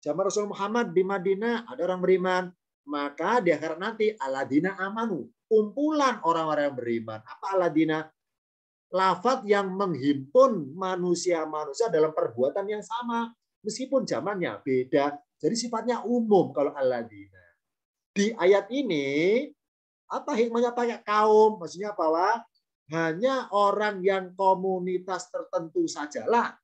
Zaman Rasul Muhammad di Madinah ada orang beriman, maka di akhirat nanti aladina amanu, kumpulan orang-orang yang beriman. Apa aladina? Lafat yang menghimpun manusia-manusia dalam perbuatan yang sama, meskipun zamannya beda. Jadi sifatnya umum kalau aladina. Di ayat ini apa hikmahnya banyak kaum? Maksudnya bahwa hanya orang yang komunitas tertentu sajalah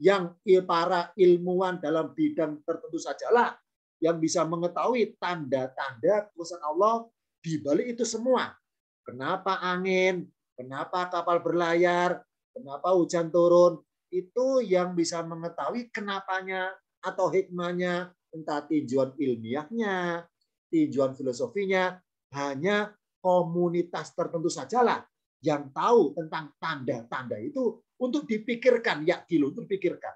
yang para ilmuwan dalam bidang tertentu sajalah yang bisa mengetahui tanda-tanda kuasa Allah di balik itu semua. Kenapa angin, kenapa kapal berlayar, kenapa hujan turun, itu yang bisa mengetahui kenapanya atau hikmahnya, entah tinjuan ilmiahnya, tinjuan filosofinya, hanya komunitas tertentu sajalah yang tahu tentang tanda-tanda itu untuk dipikirkan, ya dulu itu dipikirkan.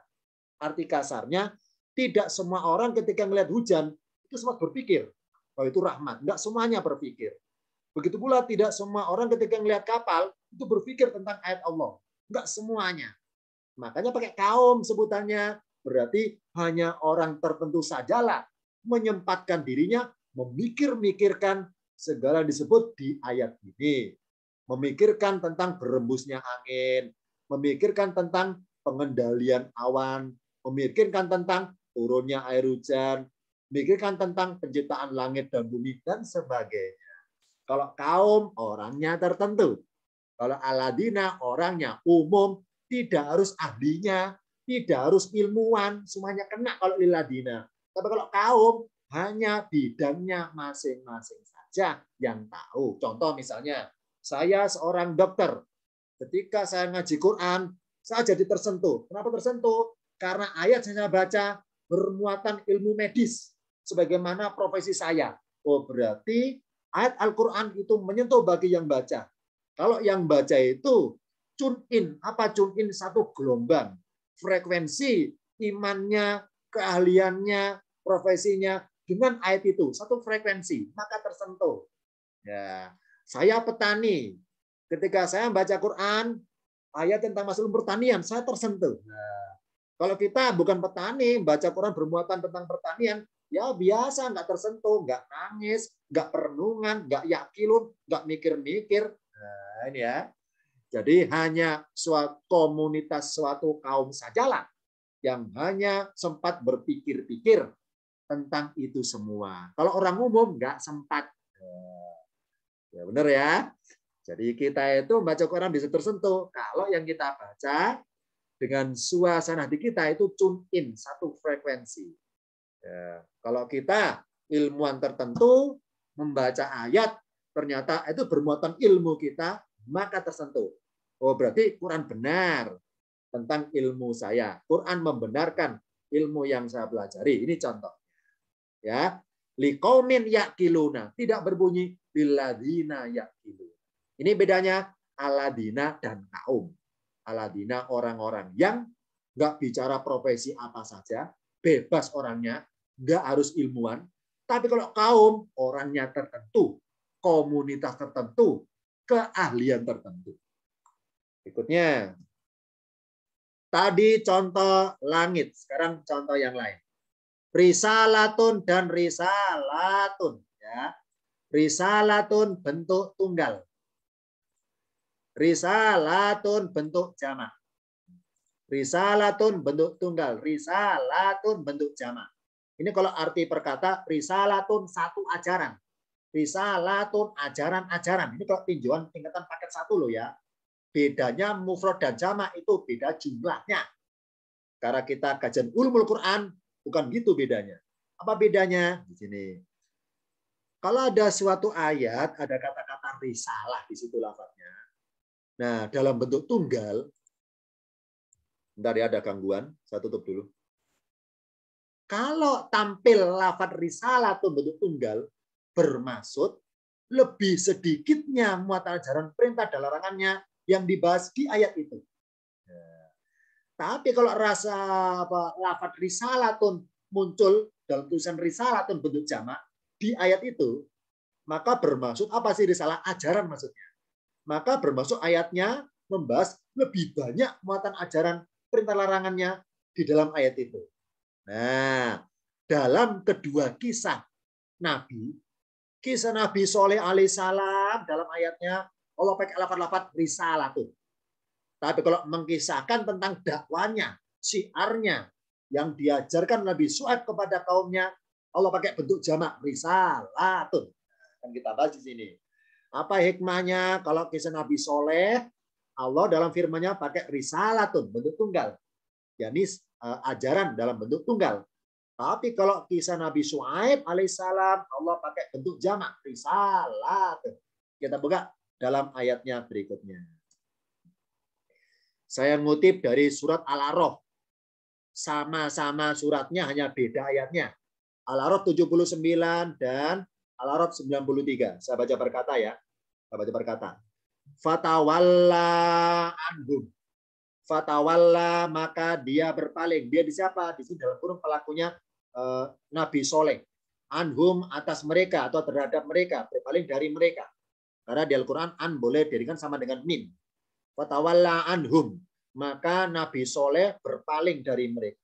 Arti kasarnya, tidak semua orang ketika melihat hujan itu sempat berpikir bahwa oh, itu rahmat. Tidak semuanya berpikir. Begitu pula tidak semua orang ketika melihat kapal itu berpikir tentang ayat Allah. Enggak semuanya. Makanya pakai kaum sebutannya. Berarti hanya orang tertentu sajalah menyempatkan dirinya memikir-mikirkan segala disebut di ayat ini. Memikirkan tentang berembusnya angin, memikirkan tentang pengendalian awan, memikirkan tentang turunnya air hujan, memikirkan tentang penciptaan langit dan bumi, dan sebagainya. Kalau kaum, orangnya tertentu. Kalau Aladina, orangnya umum, tidak harus ahlinya, tidak harus ilmuwan, semuanya kena kalau Liladina. Tapi kalau kaum, hanya bidangnya masing-masing saja yang tahu. Contoh misalnya, saya seorang dokter, Ketika saya ngaji Quran, saya jadi tersentuh. Kenapa tersentuh? Karena ayat yang saya baca bermuatan ilmu medis, sebagaimana profesi saya. Oh, berarti ayat Al-Quran itu menyentuh bagi yang baca. Kalau yang baca itu tune in, apa tune in satu gelombang. Frekuensi imannya, keahliannya, profesinya dengan ayat itu satu frekuensi, maka tersentuh. Ya, saya petani, Ketika saya membaca Quran, ayat tentang masalah pertanian, saya tersentuh. kalau kita bukan petani, baca Quran bermuatan tentang pertanian, ya biasa, nggak tersentuh, nggak nangis, nggak perenungan, nggak yakilun, nggak mikir-mikir. Nah, ini ya. Jadi hanya suatu komunitas suatu kaum sajalah yang hanya sempat berpikir-pikir tentang itu semua. Kalau orang umum nggak sempat. Ya, ya benar ya. Jadi kita itu membaca Quran bisa tersentuh kalau yang kita baca dengan suasana di kita itu tune in satu frekuensi. Ya, kalau kita ilmuwan tertentu membaca ayat ternyata itu bermuatan ilmu kita maka tersentuh. Oh berarti Quran benar tentang ilmu saya. Quran membenarkan ilmu yang saya pelajari. Ini contoh. Ya, liqaumin yakiluna tidak berbunyi biladina yakilu ini bedanya aladina dan kaum. Aladina orang-orang yang nggak bicara profesi apa saja, bebas orangnya, nggak harus ilmuwan. Tapi kalau kaum, orangnya tertentu, komunitas tertentu, keahlian tertentu. Berikutnya. Tadi contoh langit, sekarang contoh yang lain. Risalatun dan risalatun. ya Risalatun bentuk tunggal. Risalatun bentuk jamak. Risalatun bentuk tunggal. Risalatun bentuk jamak. Ini kalau arti perkata risalatun satu ajaran. Risalatun ajaran-ajaran. Ini kalau tinjauan tingkatan paket satu loh ya. Bedanya mufrad dan jamak itu beda jumlahnya. Karena kita kajian ulumul Quran bukan gitu bedanya. Apa bedanya? Di sini. Kalau ada suatu ayat, ada kata-kata risalah di situ lafaz. Nah, dalam bentuk tunggal, bentar ya ada gangguan, saya tutup dulu. Kalau tampil lafat risalah atau bentuk tunggal, bermaksud lebih sedikitnya muatan ajaran perintah dan larangannya yang dibahas di ayat itu. Ya. Tapi kalau rasa apa, lafat risalah muncul dalam tulisan risalah atau bentuk jamak di ayat itu, maka bermaksud apa sih risalah ajaran maksudnya? maka bermasuk ayatnya membahas lebih banyak muatan ajaran perintah larangannya di dalam ayat itu. Nah, dalam kedua kisah Nabi, kisah Nabi Soleh alaihissalam dalam ayatnya Allah pakai 88 risalah tuh. Tapi kalau mengkisahkan tentang dakwanya, siarnya yang diajarkan Nabi Su'ad kepada kaumnya, Allah pakai bentuk jamak risalah tuh. Kan kita bahas di sini. Apa hikmahnya? Kalau kisah Nabi Soleh, Allah dalam firman-Nya pakai tuh bentuk tunggal. yakni eh, ajaran dalam bentuk tunggal. Tapi kalau kisah Nabi Su'aib alaihissalam, Allah pakai bentuk jamak, tuh. Kita buka dalam ayatnya berikutnya. Saya ngutip dari surat Al-Araf. Sama-sama suratnya, hanya beda ayatnya. Al-Araf 79 dan Al-Araf 93. Saya baca berkata ya. Bapak berkata, fatawalla anhum. Fatawalla maka dia berpaling. Dia di siapa? Di sini dalam kurung pelakunya eh, Nabi Soleh. Anhum atas mereka atau terhadap mereka, berpaling dari mereka. Karena di Al-Quran an boleh dirikan sama dengan min. Fatawalla anhum. Maka Nabi Soleh berpaling dari mereka.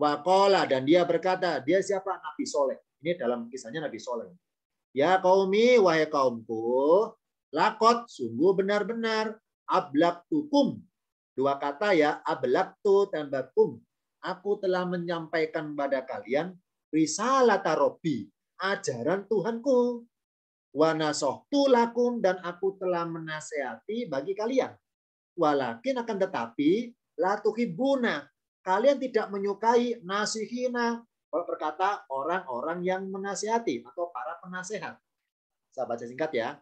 Wakola dan dia berkata, dia siapa? Nabi Soleh. Ini dalam kisahnya Nabi Soleh. Ya kaumi, wahai kaumku, Lakot, sungguh benar-benar. ablak tukum Dua kata ya, ablak tu tambah kum. Aku telah menyampaikan pada kalian risalah tarobi, ajaran Tuhanku. tu lakum dan aku telah menasehati bagi kalian. Walakin akan tetapi latuhibuna. Kalian tidak menyukai nasihina, kalau berkata orang-orang yang menasihati atau para penasehat. Saya baca singkat ya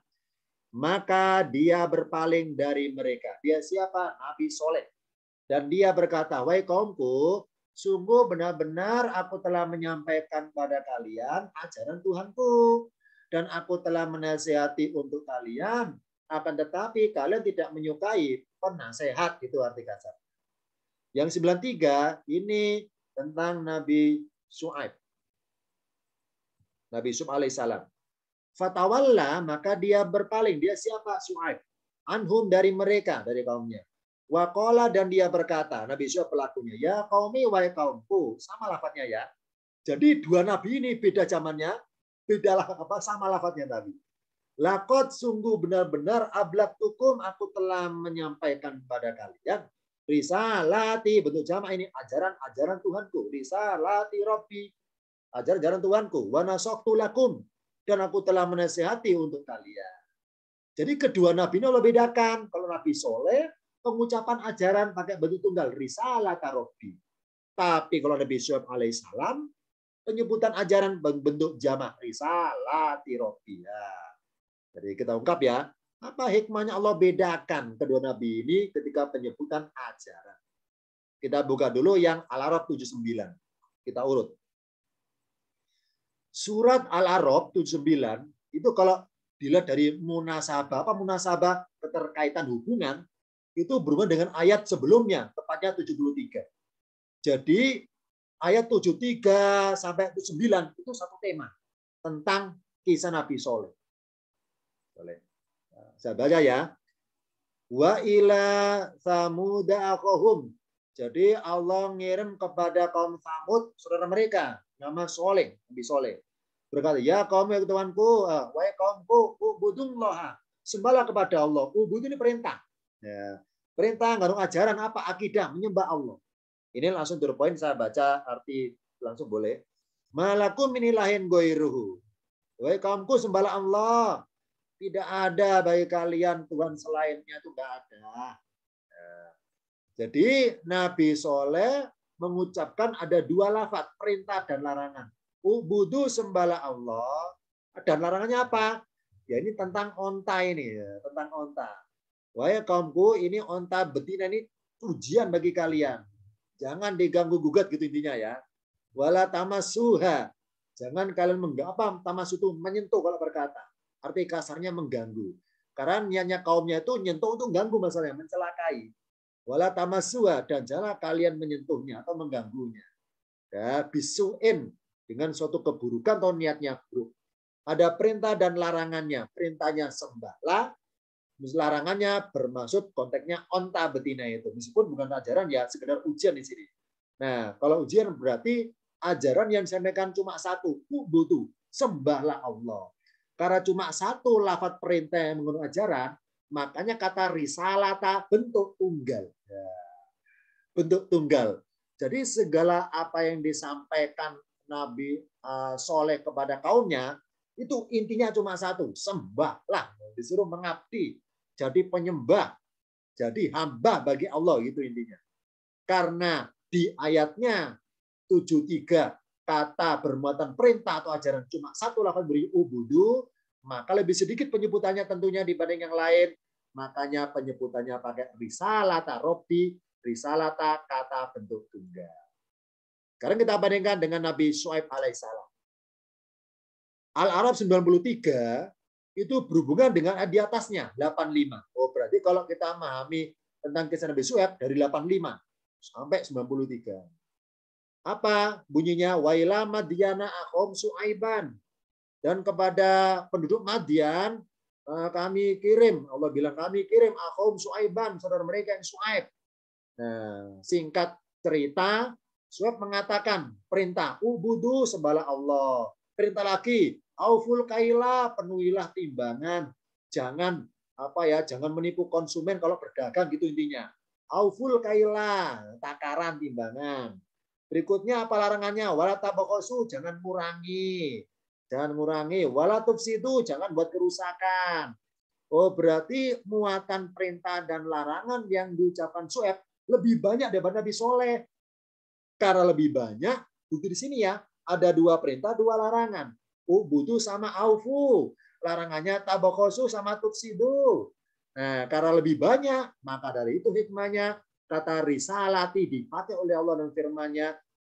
maka dia berpaling dari mereka. Dia siapa? Nabi Soleh. Dan dia berkata, Wahai kaumku, sungguh benar-benar aku telah menyampaikan pada kalian ajaran Tuhanku. Dan aku telah menasihati untuk kalian. Akan tetapi kalian tidak menyukai penasehat. Itu arti kasar. Yang 93 ini tentang Nabi Su'aib. Nabi Su'aib alaihissalam. Fatawalla maka dia berpaling. Dia siapa? Su'aib. Anhum dari mereka, dari kaumnya. Wakola dan dia berkata, Nabi Yusuf pelakunya, ya kaumi wa kaumku. Sama lafadnya ya. Jadi dua nabi ini beda zamannya, beda apa sama lafadnya nabi. Lakot sungguh benar-benar ablak tukum aku telah menyampaikan pada kalian risalati bentuk jamaah ini ajaran-ajaran Tuhanku risalati Robbi ajaran-ajaran Tuhanku Wanasoktulakum. lakum dan aku telah menasehati untuk kalian. Jadi kedua nabi ini Allah bedakan. Kalau Nabi Soleh, pengucapan ajaran pakai bentuk tunggal. Risalah karobi. Tapi kalau Nabi Syuaib alaihissalam, penyebutan ajaran bentuk jamak. Risalah tirobiyah. Jadi kita ungkap ya, apa hikmahnya Allah bedakan kedua nabi ini ketika penyebutan ajaran. Kita buka dulu yang al arab 79. Kita urut. Surat Al-Arab 79 itu kalau dilihat dari munasabah apa munasabah keterkaitan hubungan itu berhubungan dengan ayat sebelumnya tepatnya 73. Jadi ayat 73 sampai 79 itu satu tema tentang kisah Nabi Soleh. Soleh. Saya baca ya. Wa ila samuda akohum. Jadi Allah ngirim kepada kaum Samud saudara mereka nama Soleh, Nabi Soleh berkata, "Ya kaum ya tuanku, eh, wahai kaumku, ubudullah." Sembahlah kepada Allah. Ubud ini perintah. Ya. Perintah, ngarung ajaran apa? Akidah, menyembah Allah. Ini langsung poin saya baca arti langsung boleh. Malakum minilahin goiruhu. Wahai kaumku, sembahlah Allah. Tidak ada bagi kalian Tuhan selainnya itu enggak ada. Ya. Jadi Nabi Soleh mengucapkan ada dua lafat, perintah dan larangan ubudu sembala Allah dan larangannya apa? Ya ini tentang onta ini, ya, tentang onta. Wah ya kaumku, ini onta betina ini ujian bagi kalian. Jangan diganggu gugat gitu intinya ya. Wala tamasuha. Jangan kalian menggapa tamasu itu menyentuh kalau berkata. Arti kasarnya mengganggu. Karena niatnya kaumnya itu nyentuh untuk ganggu masalahnya, mencelakai. Wala tamasuha dan jangan kalian menyentuhnya atau mengganggunya. Ya, bisuin dengan suatu keburukan atau niatnya buruk. Ada perintah dan larangannya. Perintahnya sembahlah, larangannya bermaksud konteksnya onta betina itu. Meskipun bukan ajaran ya sekedar ujian di sini. Nah, kalau ujian berarti ajaran yang disampaikan cuma satu, Butuh sembahlah Allah. Karena cuma satu lafat perintah yang mengandung ajaran, makanya kata risalata bentuk tunggal. Ya. Bentuk tunggal. Jadi segala apa yang disampaikan Nabi eh, Soleh kepada kaumnya, itu intinya cuma satu, sembahlah. Disuruh mengabdi, jadi penyembah, jadi hamba bagi Allah itu intinya. Karena di ayatnya 73 kata bermuatan perintah atau ajaran cuma satu lakukan beri ubudu, maka lebih sedikit penyebutannya tentunya dibanding yang lain. Makanya penyebutannya pakai risalata robi, risalata kata bentuk tunggal. Sekarang kita bandingkan dengan Nabi Shu'aib alaihissalam. Al-Arab 93 itu berhubungan dengan di atasnya 85. Oh, berarti kalau kita memahami tentang kisah Nabi Suhaib dari 85 sampai 93. Apa bunyinya? Waila Madiana akhom suaiban. Dan kepada penduduk Madian eh, kami kirim, Allah bilang kami kirim akhom suaiban, saudara mereka yang suaib. Nah, singkat cerita, Sebab mengatakan perintah ubudu sembala Allah. Perintah lagi auful kaila penuhilah timbangan. Jangan apa ya, jangan menipu konsumen kalau berdagang gitu intinya. Auful kaila takaran timbangan. Berikutnya apa larangannya? Wala jangan murangi, Jangan murangi. Wala tufsidu, jangan buat kerusakan. Oh, berarti muatan perintah dan larangan yang diucapkan Su'eb lebih banyak daripada Nabi Soleh karena lebih banyak butuh di sini ya. Ada dua perintah, dua larangan. Oh, butuh sama aufu. Larangannya tabokosu sama tuksidu. Nah, karena lebih banyak, maka dari itu hikmahnya kata risalati dipakai oleh Allah dan firman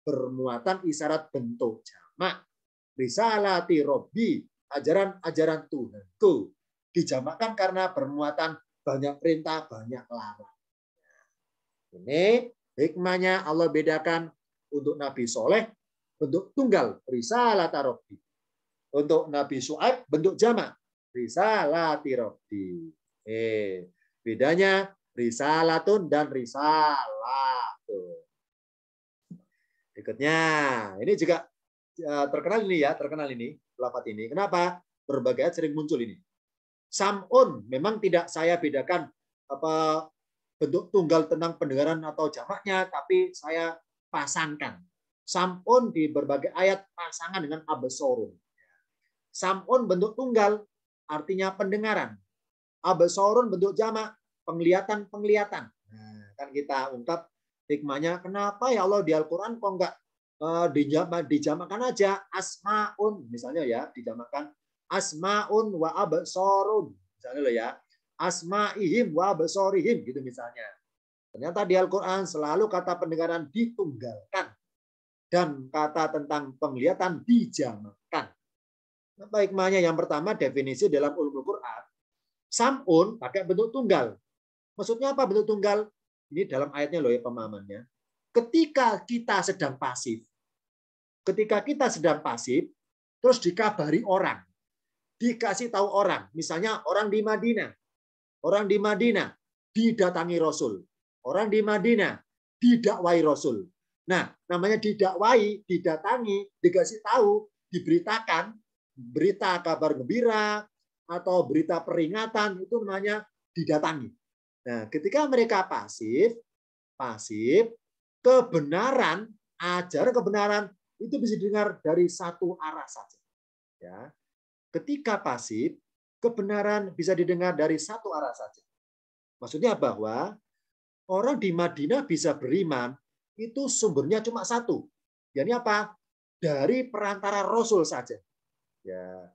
bermuatan isyarat bentuk jamak. Risalati Robbi, ajaran-ajaran Tuhanku. Dijamakkan karena bermuatan banyak perintah, banyak larangan. Ini hikmahnya Allah bedakan untuk Nabi Soleh, bentuk tunggal, risalah tarobi. Untuk Nabi Su'ad, bentuk jamak, risalah tirobi. Eh, bedanya risalatun dan risalatun. Berikutnya, ini juga eh, terkenal ini ya, terkenal ini, lafat ini. Kenapa? Berbagai sering muncul ini. Sam'un, memang tidak saya bedakan apa bentuk tunggal tentang pendengaran atau jamaknya, tapi saya pasangkan. Sam'un di berbagai ayat pasangan dengan abesorun. Sam'un bentuk tunggal, artinya pendengaran. Abesorun bentuk jamak, penglihatan-penglihatan. Nah, kan kita ungkap hikmahnya, kenapa ya Allah di Al-Quran kok enggak eh, dijamak, dijamakan aja asma'un. Misalnya ya, dijamakan asma'un wa abesorun. Misalnya lo ya, asma'ihim wa abesorihim gitu misalnya Ternyata di Al-Quran selalu kata pendengaran ditunggalkan. Dan kata tentang penglihatan dijamakan. Nah, apa hikmahnya? Yang pertama definisi dalam al Quran. Sam'un pakai bentuk tunggal. Maksudnya apa bentuk tunggal? Ini dalam ayatnya loh ya pemahamannya. Ketika kita sedang pasif. Ketika kita sedang pasif, terus dikabari orang. Dikasih tahu orang. Misalnya orang di Madinah. Orang di Madinah didatangi Rasul Orang di Madinah didakwai Rasul. Nah, namanya didakwai, didatangi, dikasih tahu, diberitakan berita kabar gembira atau berita peringatan itu namanya didatangi. Nah, ketika mereka pasif, pasif kebenaran, ajar kebenaran itu bisa didengar dari satu arah saja. Ya. Ketika pasif, kebenaran bisa didengar dari satu arah saja. Maksudnya bahwa Orang di Madinah bisa beriman itu sumbernya cuma satu. Jadi apa? Dari perantara Rasul saja. Ya.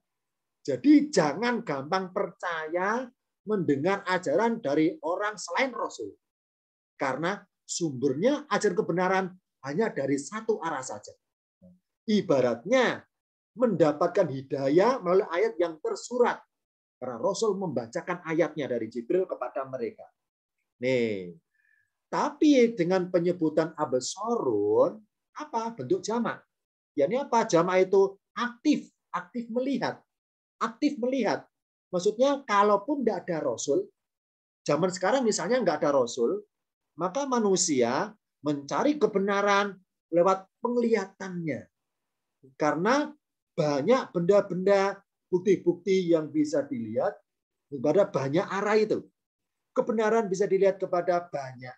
Jadi jangan gampang percaya mendengar ajaran dari orang selain Rasul. Karena sumbernya ajar kebenaran hanya dari satu arah saja. Ibaratnya mendapatkan hidayah melalui ayat yang tersurat. Karena Rasul membacakan ayatnya dari Jibril kepada mereka. Nih, tapi dengan penyebutan abesorun, apa? Bentuk jamak. Ya ini apa? Jamak itu aktif, aktif melihat. Aktif melihat. Maksudnya kalaupun tidak ada rasul, zaman sekarang misalnya nggak ada rasul, maka manusia mencari kebenaran lewat penglihatannya. Karena banyak benda-benda bukti-bukti yang bisa dilihat kepada banyak arah itu. Kebenaran bisa dilihat kepada banyak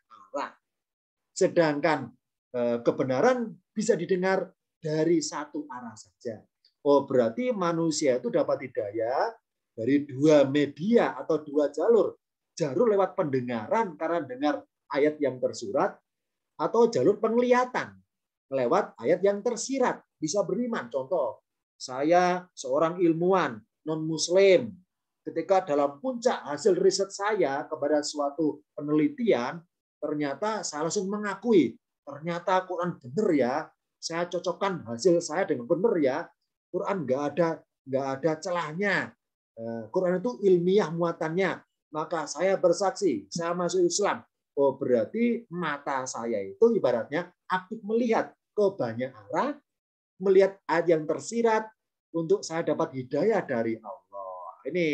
Sedangkan eh, kebenaran bisa didengar dari satu arah saja. Oh, berarti manusia itu dapat hidayah dari dua media atau dua jalur. Jalur lewat pendengaran karena dengar ayat yang tersurat atau jalur penglihatan lewat ayat yang tersirat. Bisa beriman. Contoh, saya seorang ilmuwan non-muslim. Ketika dalam puncak hasil riset saya kepada suatu penelitian, Ternyata saya langsung mengakui, ternyata Quran benar ya. Saya cocokkan hasil saya dengan benar ya. Quran nggak ada nggak ada celahnya. Eh, Quran itu ilmiah muatannya. Maka saya bersaksi, saya masuk Islam. Oh, berarti mata saya itu ibaratnya aktif melihat ke banyak arah, melihat ayat yang tersirat untuk saya dapat hidayah dari Allah. Ini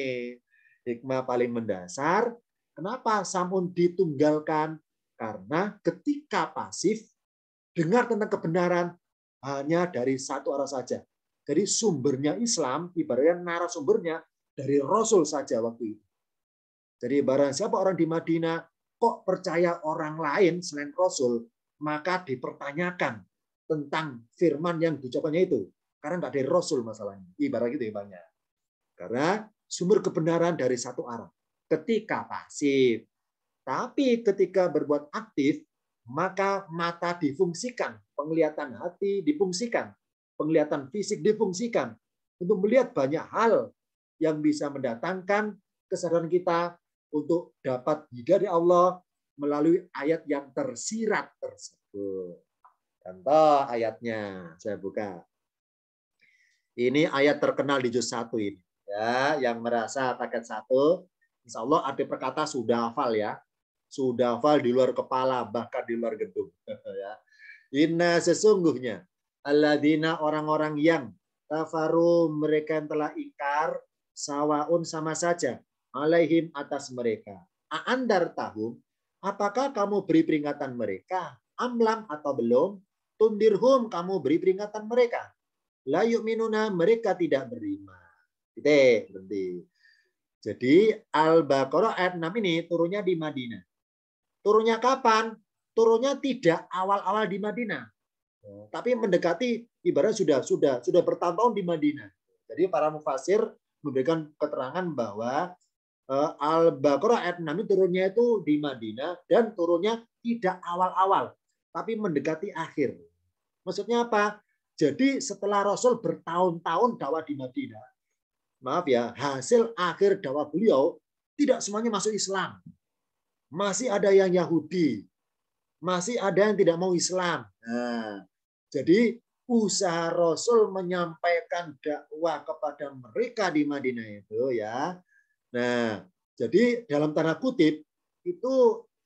hikmah paling mendasar. Kenapa samun ditunggalkan? Karena ketika pasif, dengar tentang kebenaran hanya dari satu arah saja. Jadi sumbernya Islam, ibaratnya narasumbernya dari Rasul saja waktu itu. Jadi barang siapa orang di Madinah kok percaya orang lain selain Rasul, maka dipertanyakan tentang firman yang diucapkannya itu. Karena nggak ada Rasul masalahnya. Ibarat gitu ibaratnya. Ya, Karena sumber kebenaran dari satu arah. Ketika pasif, tapi ketika berbuat aktif, maka mata difungsikan, penglihatan hati difungsikan, penglihatan fisik difungsikan untuk melihat banyak hal yang bisa mendatangkan kesadaran kita untuk dapat hidayah dari Allah melalui ayat yang tersirat tersebut. Contoh ayatnya saya buka. Ini ayat terkenal di juz 1 ini. Ya, yang merasa paket satu, insya Allah arti perkata sudah hafal ya sudah hafal di luar kepala bahkan di luar gedung ya inna sesungguhnya alladzina orang-orang yang kafaru mereka yang telah ikar sawaun sama saja alaihim atas mereka aandar tahum apakah kamu beri peringatan mereka amlam atau belum tundirhum kamu beri peringatan mereka la yu'minuna mereka tidak berima. titik berhenti jadi Al-Baqarah ayat 6 ini turunnya di Madinah Turunnya kapan? Turunnya tidak awal-awal di Madinah. Oh. Tapi mendekati ibarat sudah sudah sudah bertahun-tahun di Madinah. Jadi para mufasir memberikan keterangan bahwa eh, Al-Baqarah ayat 6 turunnya itu di Madinah dan turunnya tidak awal-awal, tapi mendekati akhir. Maksudnya apa? Jadi setelah Rasul bertahun-tahun dakwah di Madinah, maaf ya, hasil akhir dakwah beliau tidak semuanya masuk Islam masih ada yang Yahudi, masih ada yang tidak mau Islam. Nah, jadi usaha Rasul menyampaikan dakwah kepada mereka di Madinah itu ya. Nah, jadi dalam tanda kutip itu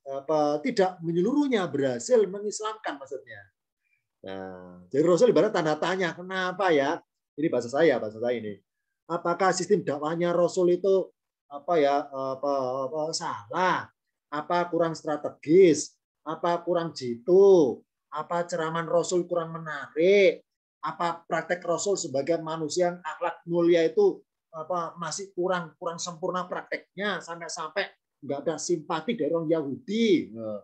apa tidak menyeluruhnya berhasil mengislamkan maksudnya. Nah, jadi Rasul ibarat tanda tanya, kenapa ya? Ini bahasa saya, bahasa saya ini. Apakah sistem dakwahnya Rasul itu apa ya apa, apa, salah apa kurang strategis, apa kurang jitu, apa ceraman Rasul kurang menarik, apa praktek Rasul sebagai manusia yang akhlak mulia itu apa masih kurang kurang sempurna prakteknya sampai-sampai nggak ada simpati dari orang Yahudi. Nah,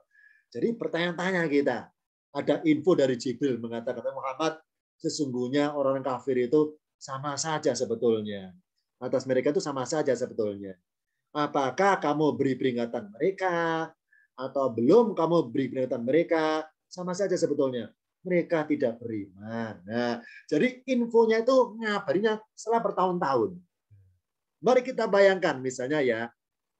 jadi pertanyaan tanya kita. Ada info dari Jibril mengatakan Muhammad sesungguhnya orang kafir itu sama saja sebetulnya. Atas mereka itu sama saja sebetulnya. Apakah kamu beri peringatan mereka atau belum kamu beri peringatan mereka? Sama saja sebetulnya. Mereka tidak beriman. Nah, jadi infonya itu ngabarinya setelah bertahun-tahun. Mari kita bayangkan misalnya ya,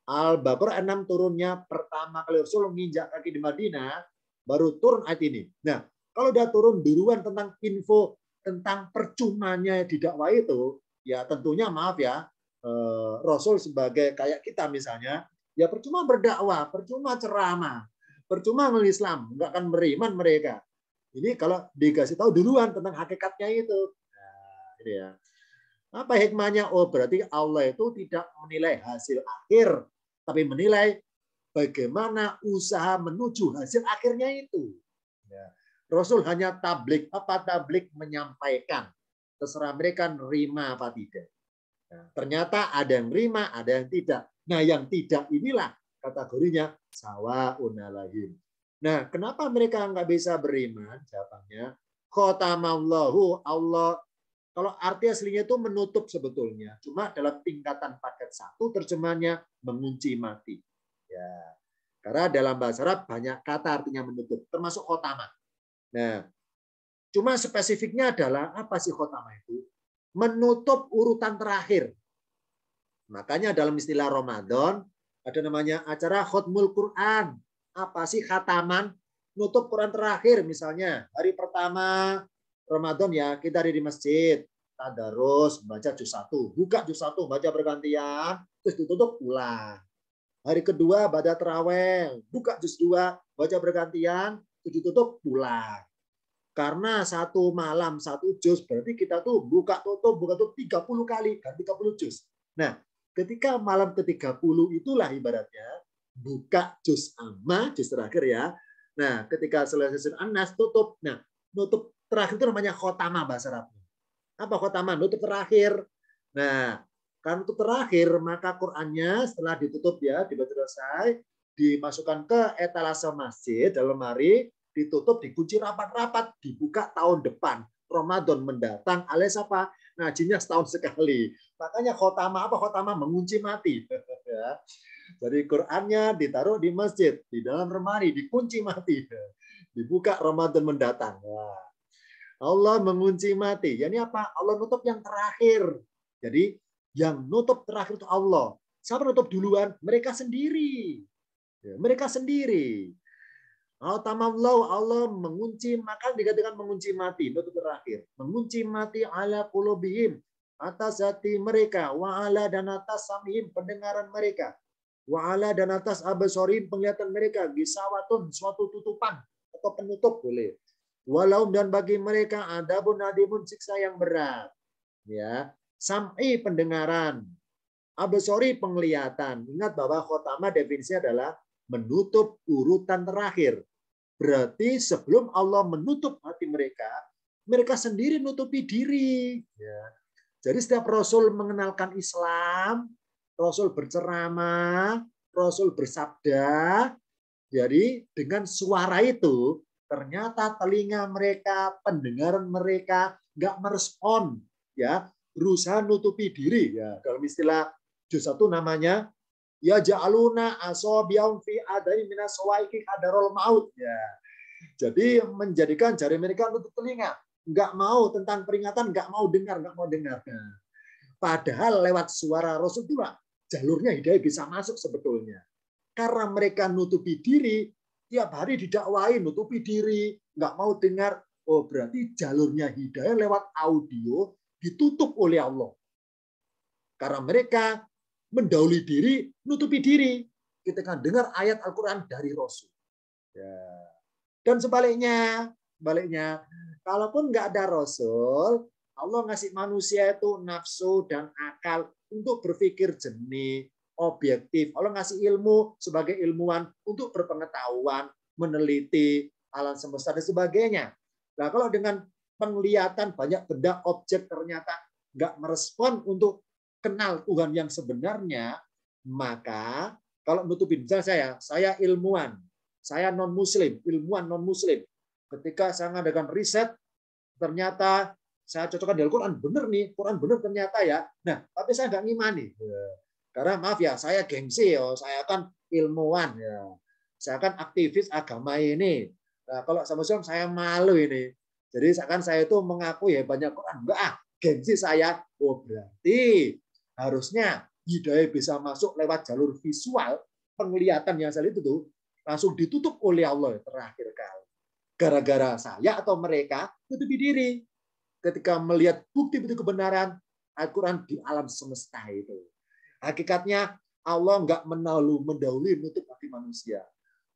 Al-Baqarah 6 turunnya pertama kali Rasul menginjak kaki di Madinah, baru turun ayat ini. Nah, kalau udah turun duluan tentang info tentang percumanya dakwah itu, ya tentunya maaf ya, Eh, Rasul sebagai kayak kita misalnya, ya percuma berdakwah, percuma ceramah, percuma mengislam, nggak akan beriman mereka. Ini kalau dikasih tahu duluan tentang hakikatnya itu. Nah, ini ya. Apa hikmahnya? Oh, berarti Allah itu tidak menilai hasil akhir, tapi menilai bagaimana usaha menuju hasil akhirnya itu. Ya. Rasul hanya tablik, apa tablik menyampaikan. Terserah mereka nerima apa tidak. Ya. ternyata ada yang terima, ada yang tidak. Nah, yang tidak inilah kategorinya sawa unalahim. Nah, kenapa mereka nggak bisa beriman? Jawabannya, kota maulahu Allah. Kalau arti aslinya itu menutup sebetulnya. Cuma dalam tingkatan paket satu terjemahannya mengunci mati. Ya, karena dalam bahasa Arab banyak kata artinya menutup, termasuk kotama. Nah, cuma spesifiknya adalah apa sih kotama itu? menutup urutan terakhir. Makanya dalam istilah Ramadan ada namanya acara khutmul Quran. Apa sih khataman? Nutup Quran terakhir misalnya. Hari pertama Ramadan ya kita ada di masjid. Tadarus, baca juz 1. Buka juz 1, baca bergantian. Terus ditutup pulang. Hari kedua baca terawih. Buka juz dua baca bergantian. Terus ditutup pulang. Karena satu malam satu jus berarti kita tuh buka tutup buka tutup 30 kali kan 30 jus. Nah, ketika malam ke-30 itulah ibaratnya buka jus ama jus terakhir ya. Nah, ketika selesai jus anas tutup. Nah, tutup terakhir itu namanya khotama bahasa Arabnya. Apa khotama? tutup terakhir. Nah, karena nutup terakhir maka Qurannya setelah ditutup ya dibaca selesai dimasukkan ke etalase masjid dalam lemari ditutup, dikunci rapat-rapat, dibuka tahun depan. Ramadan mendatang alias apa? Ngajinya setahun sekali. Makanya khotama apa? Khotama mengunci mati. Ya. Jadi Qurannya ditaruh di masjid, di dalam remari, dikunci mati. Dibuka Ramadan mendatang. Ya. Allah mengunci mati. Ya, ini apa? Allah nutup yang terakhir. Jadi yang nutup terakhir itu Allah. Siapa nutup duluan? Mereka sendiri. Mereka sendiri. Al-tamawlau oh, Allah mengunci, maka dikatakan mengunci mati. Itu terakhir. Mengunci mati ala kulubihim. Atas hati mereka. Wa ala dan atas samihim. Pendengaran mereka. Wa ala dan atas abesorim penglihatan mereka. Gisawatun. Suatu tutupan. Atau penutup boleh. Walau dan bagi mereka ada pun adimun siksa yang berat. Ya. Sam'i pendengaran. Abesori penglihatan. Ingat bahwa khotama definisinya adalah menutup urutan terakhir. Berarti sebelum Allah menutup hati mereka, mereka sendiri nutupi diri. Ya. Jadi setiap Rasul mengenalkan Islam, Rasul berceramah, Rasul bersabda, jadi dengan suara itu ternyata telinga mereka, pendengaran mereka nggak merespon, ya berusaha nutupi diri. Ya dalam istilah juz satu namanya ya ja'aluna asabi'ahum fi adani minas ada maut ya. Jadi menjadikan jari mereka untuk telinga, nggak mau tentang peringatan, nggak mau dengar, nggak mau dengar. Ya. padahal lewat suara Rasul tua jalurnya hidayah bisa masuk sebetulnya. Karena mereka nutupi diri, tiap hari didakwain nutupi diri, nggak mau dengar. Oh berarti jalurnya hidayah lewat audio ditutup oleh Allah. Karena mereka mendauli diri, nutupi diri. Ketika dengar ayat Al-Quran dari Rasul. Ya. Dan sebaliknya, sebaliknya, kalaupun nggak ada Rasul, Allah ngasih manusia itu nafsu dan akal untuk berpikir jernih, objektif. Allah ngasih ilmu sebagai ilmuwan untuk berpengetahuan, meneliti alam semesta dan sebagainya. Nah, kalau dengan penglihatan banyak benda objek ternyata nggak merespon untuk kenal Tuhan yang sebenarnya, maka kalau nutupin, misalnya saya, saya ilmuwan, saya non-muslim, ilmuwan non-muslim. Ketika saya mengadakan riset, ternyata saya cocokkan dengan Quran, benar nih, Quran benar ternyata ya. Nah, tapi saya nggak ngimani. Karena maaf ya, saya gengsi, oh, saya kan ilmuwan. Ya. Saya kan aktivis agama ini. Nah, kalau sama Muslim saya malu ini. Jadi seakan saya itu mengaku ya banyak Quran. Enggak ah, gengsi saya. Oh berarti harusnya hidayah bisa masuk lewat jalur visual, penglihatan yang saya itu tuh langsung ditutup oleh Allah terakhir kali. Gara-gara saya atau mereka tutupi diri ketika melihat bukti-bukti kebenaran Al-Quran di alam semesta itu. Hakikatnya Allah nggak menalu mendahului nutup hati manusia.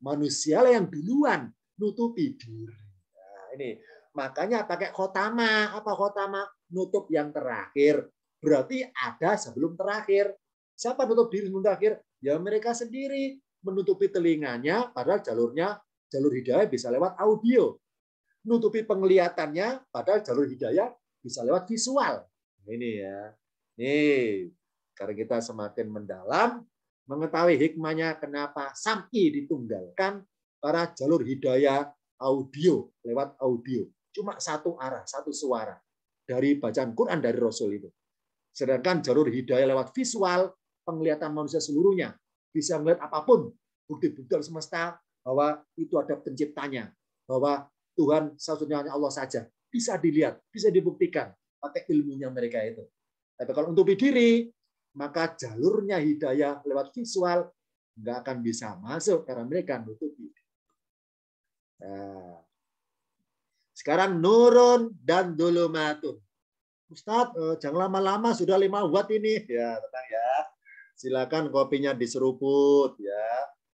Manusialah yang duluan nutupi diri. Nah, ini makanya pakai khotama apa khotama nutup yang terakhir berarti ada sebelum terakhir. Siapa menutup diri sebelum terakhir? Ya mereka sendiri menutupi telinganya, padahal jalurnya jalur hidayah bisa lewat audio. menutupi penglihatannya, padahal jalur hidayah bisa lewat visual. Ini ya. Nih, karena kita semakin mendalam, mengetahui hikmahnya kenapa sampai ditunggalkan para jalur hidayah audio, lewat audio. Cuma satu arah, satu suara dari bacaan Quran dari Rasul itu. Sedangkan jalur hidayah lewat visual, penglihatan manusia seluruhnya bisa melihat apapun bukti-bukti semesta bahwa itu ada penciptanya, bahwa Tuhan satunya Allah saja. Bisa dilihat, bisa dibuktikan pakai ilmunya mereka itu. Tapi kalau untuk bidiri, maka jalurnya hidayah lewat visual nggak akan bisa masuk karena mereka nutupi. Nah, sekarang nurun dan dulumatun. Ustadz, eh, jangan lama-lama sudah lima watt ini. Ya, tenang ya. Silakan kopinya diseruput ya.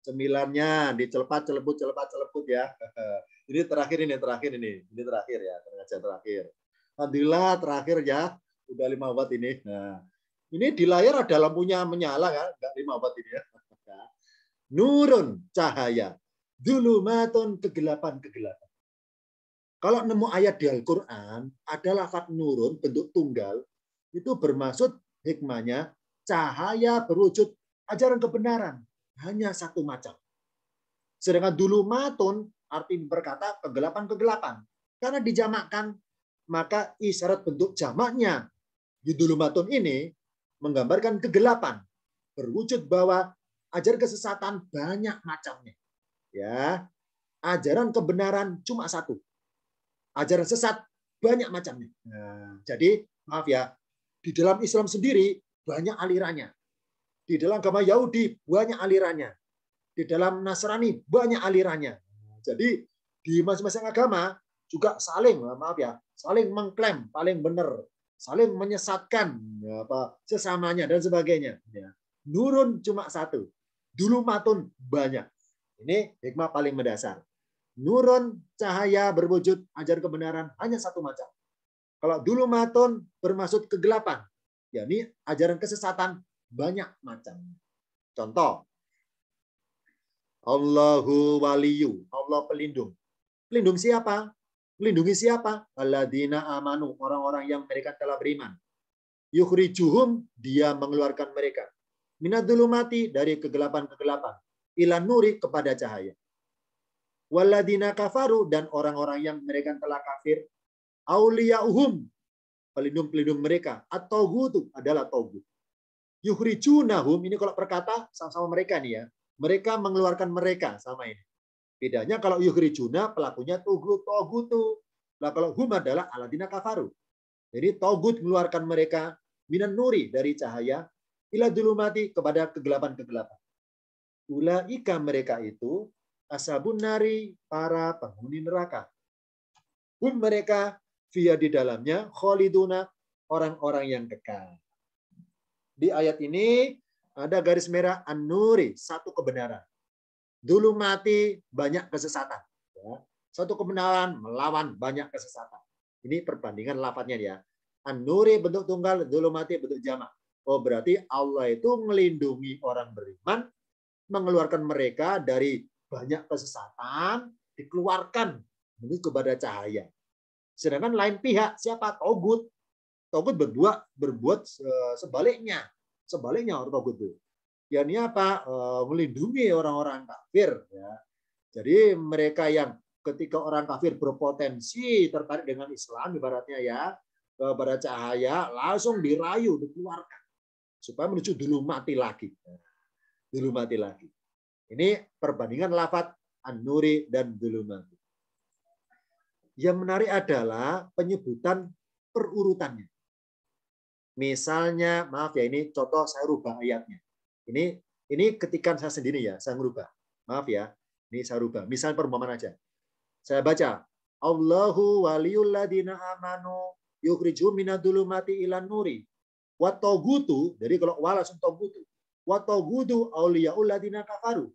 Cemilannya dicelepat, celebut celepat, celebut ya. ini terakhir ini, terakhir ini. Ini terakhir ya, pengajian terakhir. Alhamdulillah terakhir ya, sudah lima watt ini. Nah, ini di layar ada lampunya menyala kan, ya. enggak lima watt ini ya. Nurun cahaya, maton kegelapan-kegelapan. Kalau nemu ayat di Al-Quran, ada lafat nurun bentuk tunggal, itu bermaksud hikmahnya cahaya berwujud ajaran kebenaran. Hanya satu macam. Sedangkan dulu matun arti berkata kegelapan-kegelapan. Karena dijamakkan, maka isyarat bentuk jamaknya di dulu matun ini menggambarkan kegelapan. Berwujud bahwa ajar kesesatan banyak macamnya. Ya, ajaran kebenaran cuma satu ajaran sesat banyak macamnya. Ya. Jadi maaf ya, di dalam Islam sendiri banyak alirannya. Di dalam agama Yahudi banyak alirannya. Di dalam Nasrani banyak alirannya. Jadi di masing-masing agama juga saling maaf ya, saling mengklaim paling benar, saling menyesatkan ya, apa sesamanya dan sebagainya. Ya. Nurun cuma satu, dulu matun banyak. Ini hikmah paling mendasar. Nurun cahaya berwujud ajar kebenaran hanya satu macam. Kalau dulu maton bermaksud kegelapan, yakni ajaran kesesatan banyak macam. Contoh, Allahu waliyu, Allah pelindung. Pelindung siapa? Melindungi siapa? Aladina amanu, orang-orang yang mereka telah beriman. Yukhrijuhum, dia mengeluarkan mereka. mati dari kegelapan-kegelapan. Ilan nuri, kepada cahaya waladina kafaru dan orang-orang yang mereka telah kafir aulia uhum pelindung-pelindung mereka atau gutu adalah togut yuhrijunahum ini kalau perkata sama-sama mereka nih ya mereka mengeluarkan mereka sama ini bedanya kalau yuhrijuna pelakunya togu togutu lah kalau hum adalah aladina kafaru jadi togut mengeluarkan mereka minan nuri dari cahaya ila mati kepada kegelapan-kegelapan. Ulaika mereka itu asabun nari, para penghuni neraka. Um mereka via di dalamnya kholiduna, orang-orang yang kekal. Di ayat ini ada garis merah an-nuri, satu kebenaran. Dulu mati banyak kesesatan. Ya. Satu kebenaran melawan banyak kesesatan. Ini perbandingan lapatnya ya. An-nuri bentuk tunggal, dulu mati bentuk jamak. Oh berarti Allah itu melindungi orang beriman, mengeluarkan mereka dari banyak kesesatan dikeluarkan menuju kepada cahaya. Sedangkan lain pihak siapa togut? Togut berbuat berbuat eh, sebaliknya. Sebaliknya orang togut itu. Ya ini apa? Eh, melindungi orang-orang kafir. Ya. Jadi mereka yang ketika orang kafir berpotensi tertarik dengan Islam ibaratnya ya kepada cahaya langsung dirayu dikeluarkan supaya menuju dulu mati lagi dulu mati lagi ini perbandingan lafat an-nuri dan Dulumati. Yang menarik adalah penyebutan perurutannya. Misalnya, maaf ya ini contoh saya rubah ayatnya. Ini ini ketikan saya sendiri ya, saya merubah. Maaf ya, ini saya rubah. Misalnya perumpamaan aja. Saya baca, Allahu waliyul ladina amanu yukriju minadulumati ilan nuri. Watogutu, jadi kalau untuk togutu. Watogutu awliyaul ladina kafaru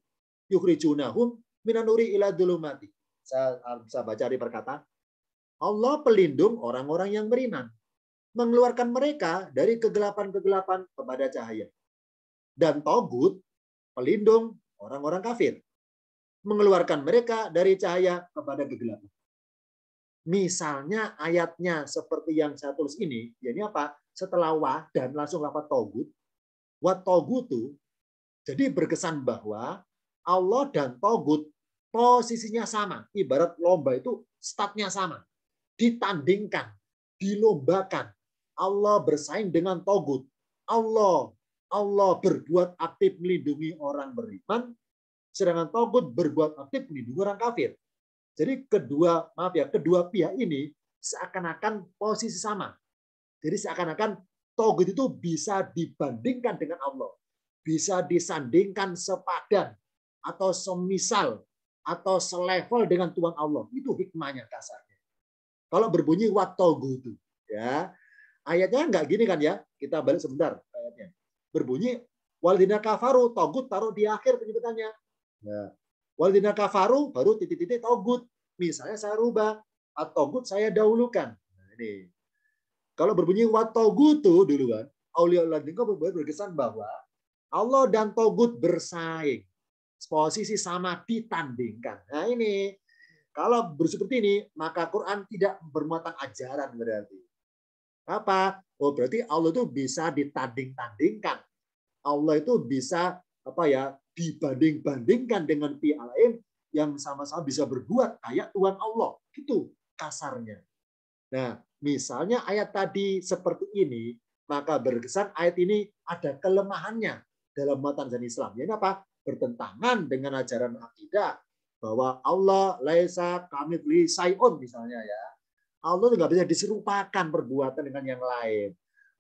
yukhrijunahum minanuri ila dhulumati. Saya ah, bisa baca di perkataan. Allah pelindung orang-orang yang beriman. Mengeluarkan mereka dari kegelapan-kegelapan kepada cahaya. Dan togut pelindung orang-orang kafir. Mengeluarkan mereka dari cahaya kepada kegelapan. Misalnya ayatnya seperti yang saya tulis ini, ya apa? Setelah wah dan langsung lafaz togut, wa togutu, jadi berkesan bahwa Allah dan Togut posisinya sama. Ibarat lomba itu statnya sama. Ditandingkan, dilombakan. Allah bersaing dengan Togut. Allah Allah berbuat aktif melindungi orang beriman, sedangkan Togut berbuat aktif melindungi orang kafir. Jadi kedua, maaf ya, kedua pihak ini seakan-akan posisi sama. Jadi seakan-akan Togut itu bisa dibandingkan dengan Allah. Bisa disandingkan sepadan atau semisal atau selevel dengan Tuhan Allah. Itu hikmahnya dasarnya. Kalau berbunyi watogu itu, ya ayatnya nggak gini kan ya? Kita balik sebentar ayatnya. Berbunyi waldina kafaru togut taruh di akhir penyebutannya. Ya. Waldina kafaru baru titik-titik togut. Misalnya saya rubah atau saya dahulukan. Nah, ini kalau berbunyi watogutu duluan, aulia berkesan bahwa Allah dan togut bersaing posisi sama ditandingkan. Nah ini, kalau seperti ini, maka Quran tidak bermuatan ajaran berarti. Apa? Oh berarti Allah itu bisa ditanding-tandingkan. Allah itu bisa apa ya dibanding-bandingkan dengan pihak lain yang sama-sama bisa berbuat kayak Tuhan Allah. Itu kasarnya. Nah, misalnya ayat tadi seperti ini, maka berkesan ayat ini ada kelemahannya dalam muatan Islam. Ini apa? bertentangan dengan ajaran akidah bahwa Allah laisa kamitsli sayun misalnya ya. Allah tidak bisa diserupakan perbuatan dengan yang lain.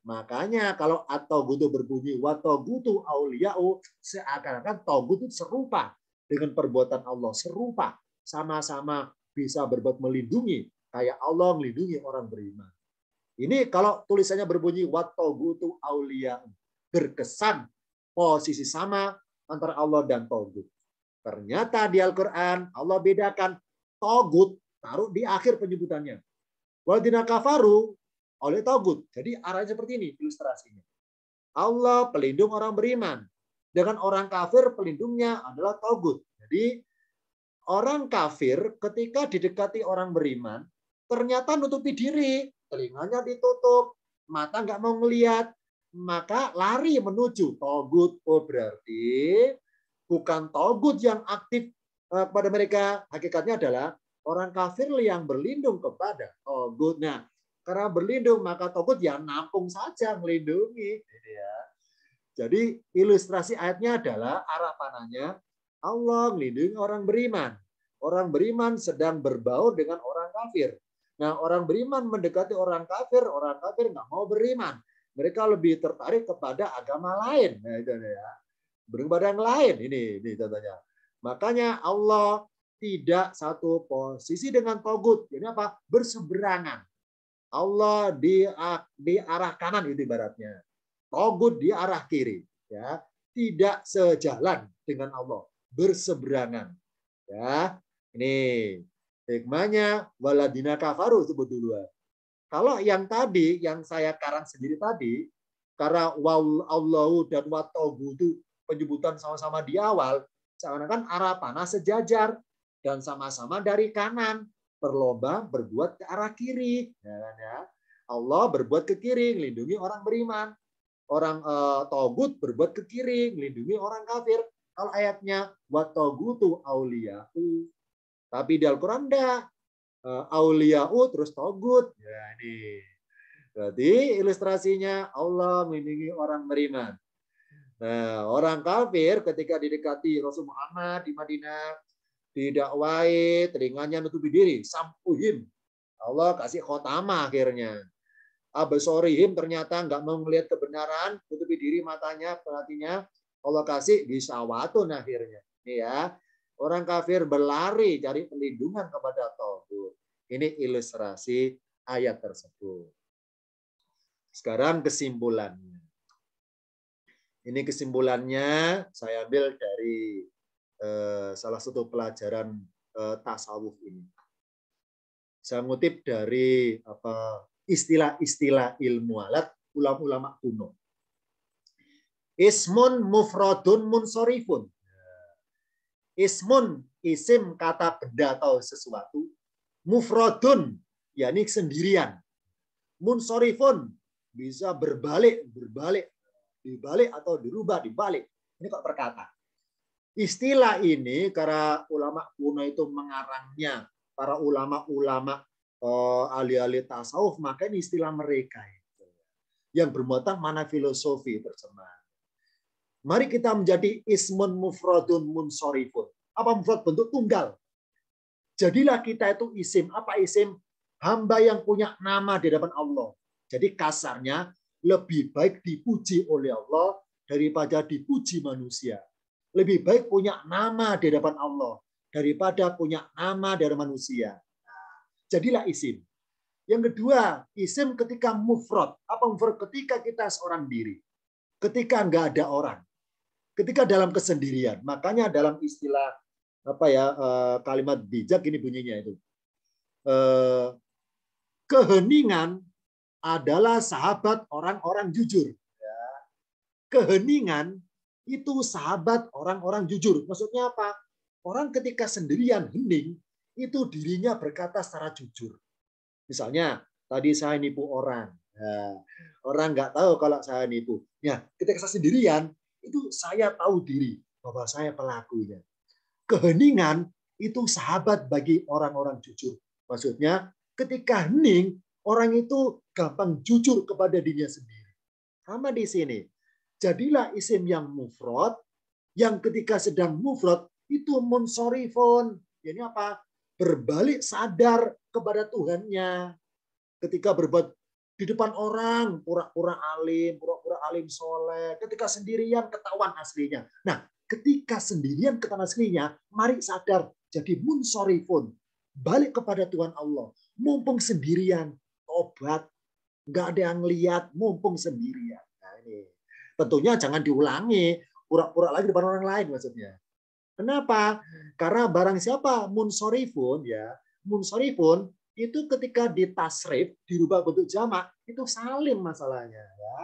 Makanya kalau atau gutu berbunyi wa gutu auliya'u seakan-akan togut itu serupa dengan perbuatan Allah, serupa sama-sama bisa berbuat melindungi kayak Allah melindungi orang beriman. Ini kalau tulisannya berbunyi wa gutu auliya'u berkesan posisi sama antara Allah dan togut. Ternyata di Al-Quran Allah bedakan togut taruh di akhir penyebutannya. Wadina kafaru oleh togut. Jadi arahnya seperti ini ilustrasinya. Allah pelindung orang beriman. Dengan orang kafir pelindungnya adalah togut. Jadi orang kafir ketika didekati orang beriman ternyata nutupi diri. Telinganya ditutup. Mata nggak mau melihat maka lari menuju togut. Oh berarti bukan togut yang aktif eh, pada mereka. Hakikatnya adalah orang kafir yang berlindung kepada togut. Nah, karena berlindung maka togut yang nampung saja melindungi. Gitu ya. Jadi, ilustrasi ayatnya adalah arah panahnya Allah melindungi orang beriman. Orang beriman sedang berbaur dengan orang kafir. Nah, orang beriman mendekati orang kafir, orang kafir nggak mau beriman mereka lebih tertarik kepada agama lain. Nah, itu ya. Beribadah yang lain ini, ini contohnya. Makanya Allah tidak satu posisi dengan togut. ini apa? Berseberangan. Allah di, di arah kanan itu ibaratnya. Togut di arah kiri. Ya, tidak sejalan dengan Allah. Berseberangan. Ya, ini hikmahnya waladina kafaru sebut dulu. Kalau yang tadi, yang saya karang sendiri tadi, karena wau allahu dan watogu itu penyebutan sama-sama di awal, seakan-akan arah panah sejajar dan sama-sama dari kanan berlomba berbuat ke arah kiri. Ya, kan ya? Allah berbuat ke kiri, melindungi orang beriman. Orang eh, togut berbuat ke kiri, melindungi orang kafir. Kalau ayatnya watogutu auliyahu. Tapi di Al-Quran enggak. Eh, Aulia'u terus togut. Ya, ini. Berarti ilustrasinya Allah melindungi orang beriman. Nah, orang kafir ketika didekati Rasul Muhammad di Madinah, tidak wae telinganya nutupi diri, sampuhin. Allah kasih khotama akhirnya. Abesorihim ternyata nggak mau melihat kebenaran, nutupi diri matanya, perhatinya. Allah kasih bisawatun akhirnya. Ini ya, orang kafir berlari cari pelindungan kepada Allah. Ini ilustrasi ayat tersebut. Sekarang kesimpulannya. Ini kesimpulannya saya ambil dari eh, salah satu pelajaran eh, tasawuf ini. Saya ngutip dari apa istilah-istilah ilmu alat ulama-ulama kuno. Ismun mufradun munsorifun. Ismun isim kata benda atau sesuatu mufradun yakni sendirian. Munsorifun bisa berbalik, berbalik, dibalik atau dirubah, dibalik. Ini kok perkata. Istilah ini karena ulama kuno itu mengarangnya para ulama-ulama eh, ahli-ahli tasawuf, maka ini istilah mereka itu yang bermuatan mana filosofi tersebut. Mari kita menjadi ismun mufradun munsorifun. Apa mufrad bentuk tunggal? Jadilah kita itu isim. Apa isim? Hamba yang punya nama di hadapan Allah. Jadi kasarnya lebih baik dipuji oleh Allah daripada dipuji manusia. Lebih baik punya nama di hadapan Allah daripada punya nama dari manusia. Nah, jadilah isim. Yang kedua, isim ketika mufrad. Apa mufrad? Ketika kita seorang diri. Ketika nggak ada orang. Ketika dalam kesendirian. Makanya dalam istilah apa ya eh, kalimat bijak ini bunyinya itu eh, keheningan adalah sahabat orang-orang jujur ya. keheningan itu sahabat orang-orang jujur maksudnya apa orang ketika sendirian hening itu dirinya berkata secara jujur misalnya tadi saya nipu orang ya. orang nggak tahu kalau saya nipu ya ketika saya sendirian itu saya tahu diri bahwa saya pelakunya keheningan itu sahabat bagi orang-orang jujur. Maksudnya, ketika hening, orang itu gampang jujur kepada dirinya sendiri. Sama di sini. Jadilah isim yang mufrad, yang ketika sedang mufrad, itu monsorifon. Ini apa? Berbalik sadar kepada Tuhannya. Ketika berbuat di depan orang, pura-pura alim, pura-pura alim soleh. Ketika sendirian, ketahuan aslinya. Nah, ketika sendirian ke tanah sendirinya, mari sadar jadi munsorifun. Balik kepada Tuhan Allah. Mumpung sendirian, obat. Nggak ada yang lihat, mumpung sendirian. Nah, ini. Tentunya jangan diulangi, pura-pura lagi depan orang lain maksudnya. Kenapa? Karena barang siapa munsorifun ya, munsorifun itu ketika ditasrif dirubah bentuk jamak itu salim masalahnya ya.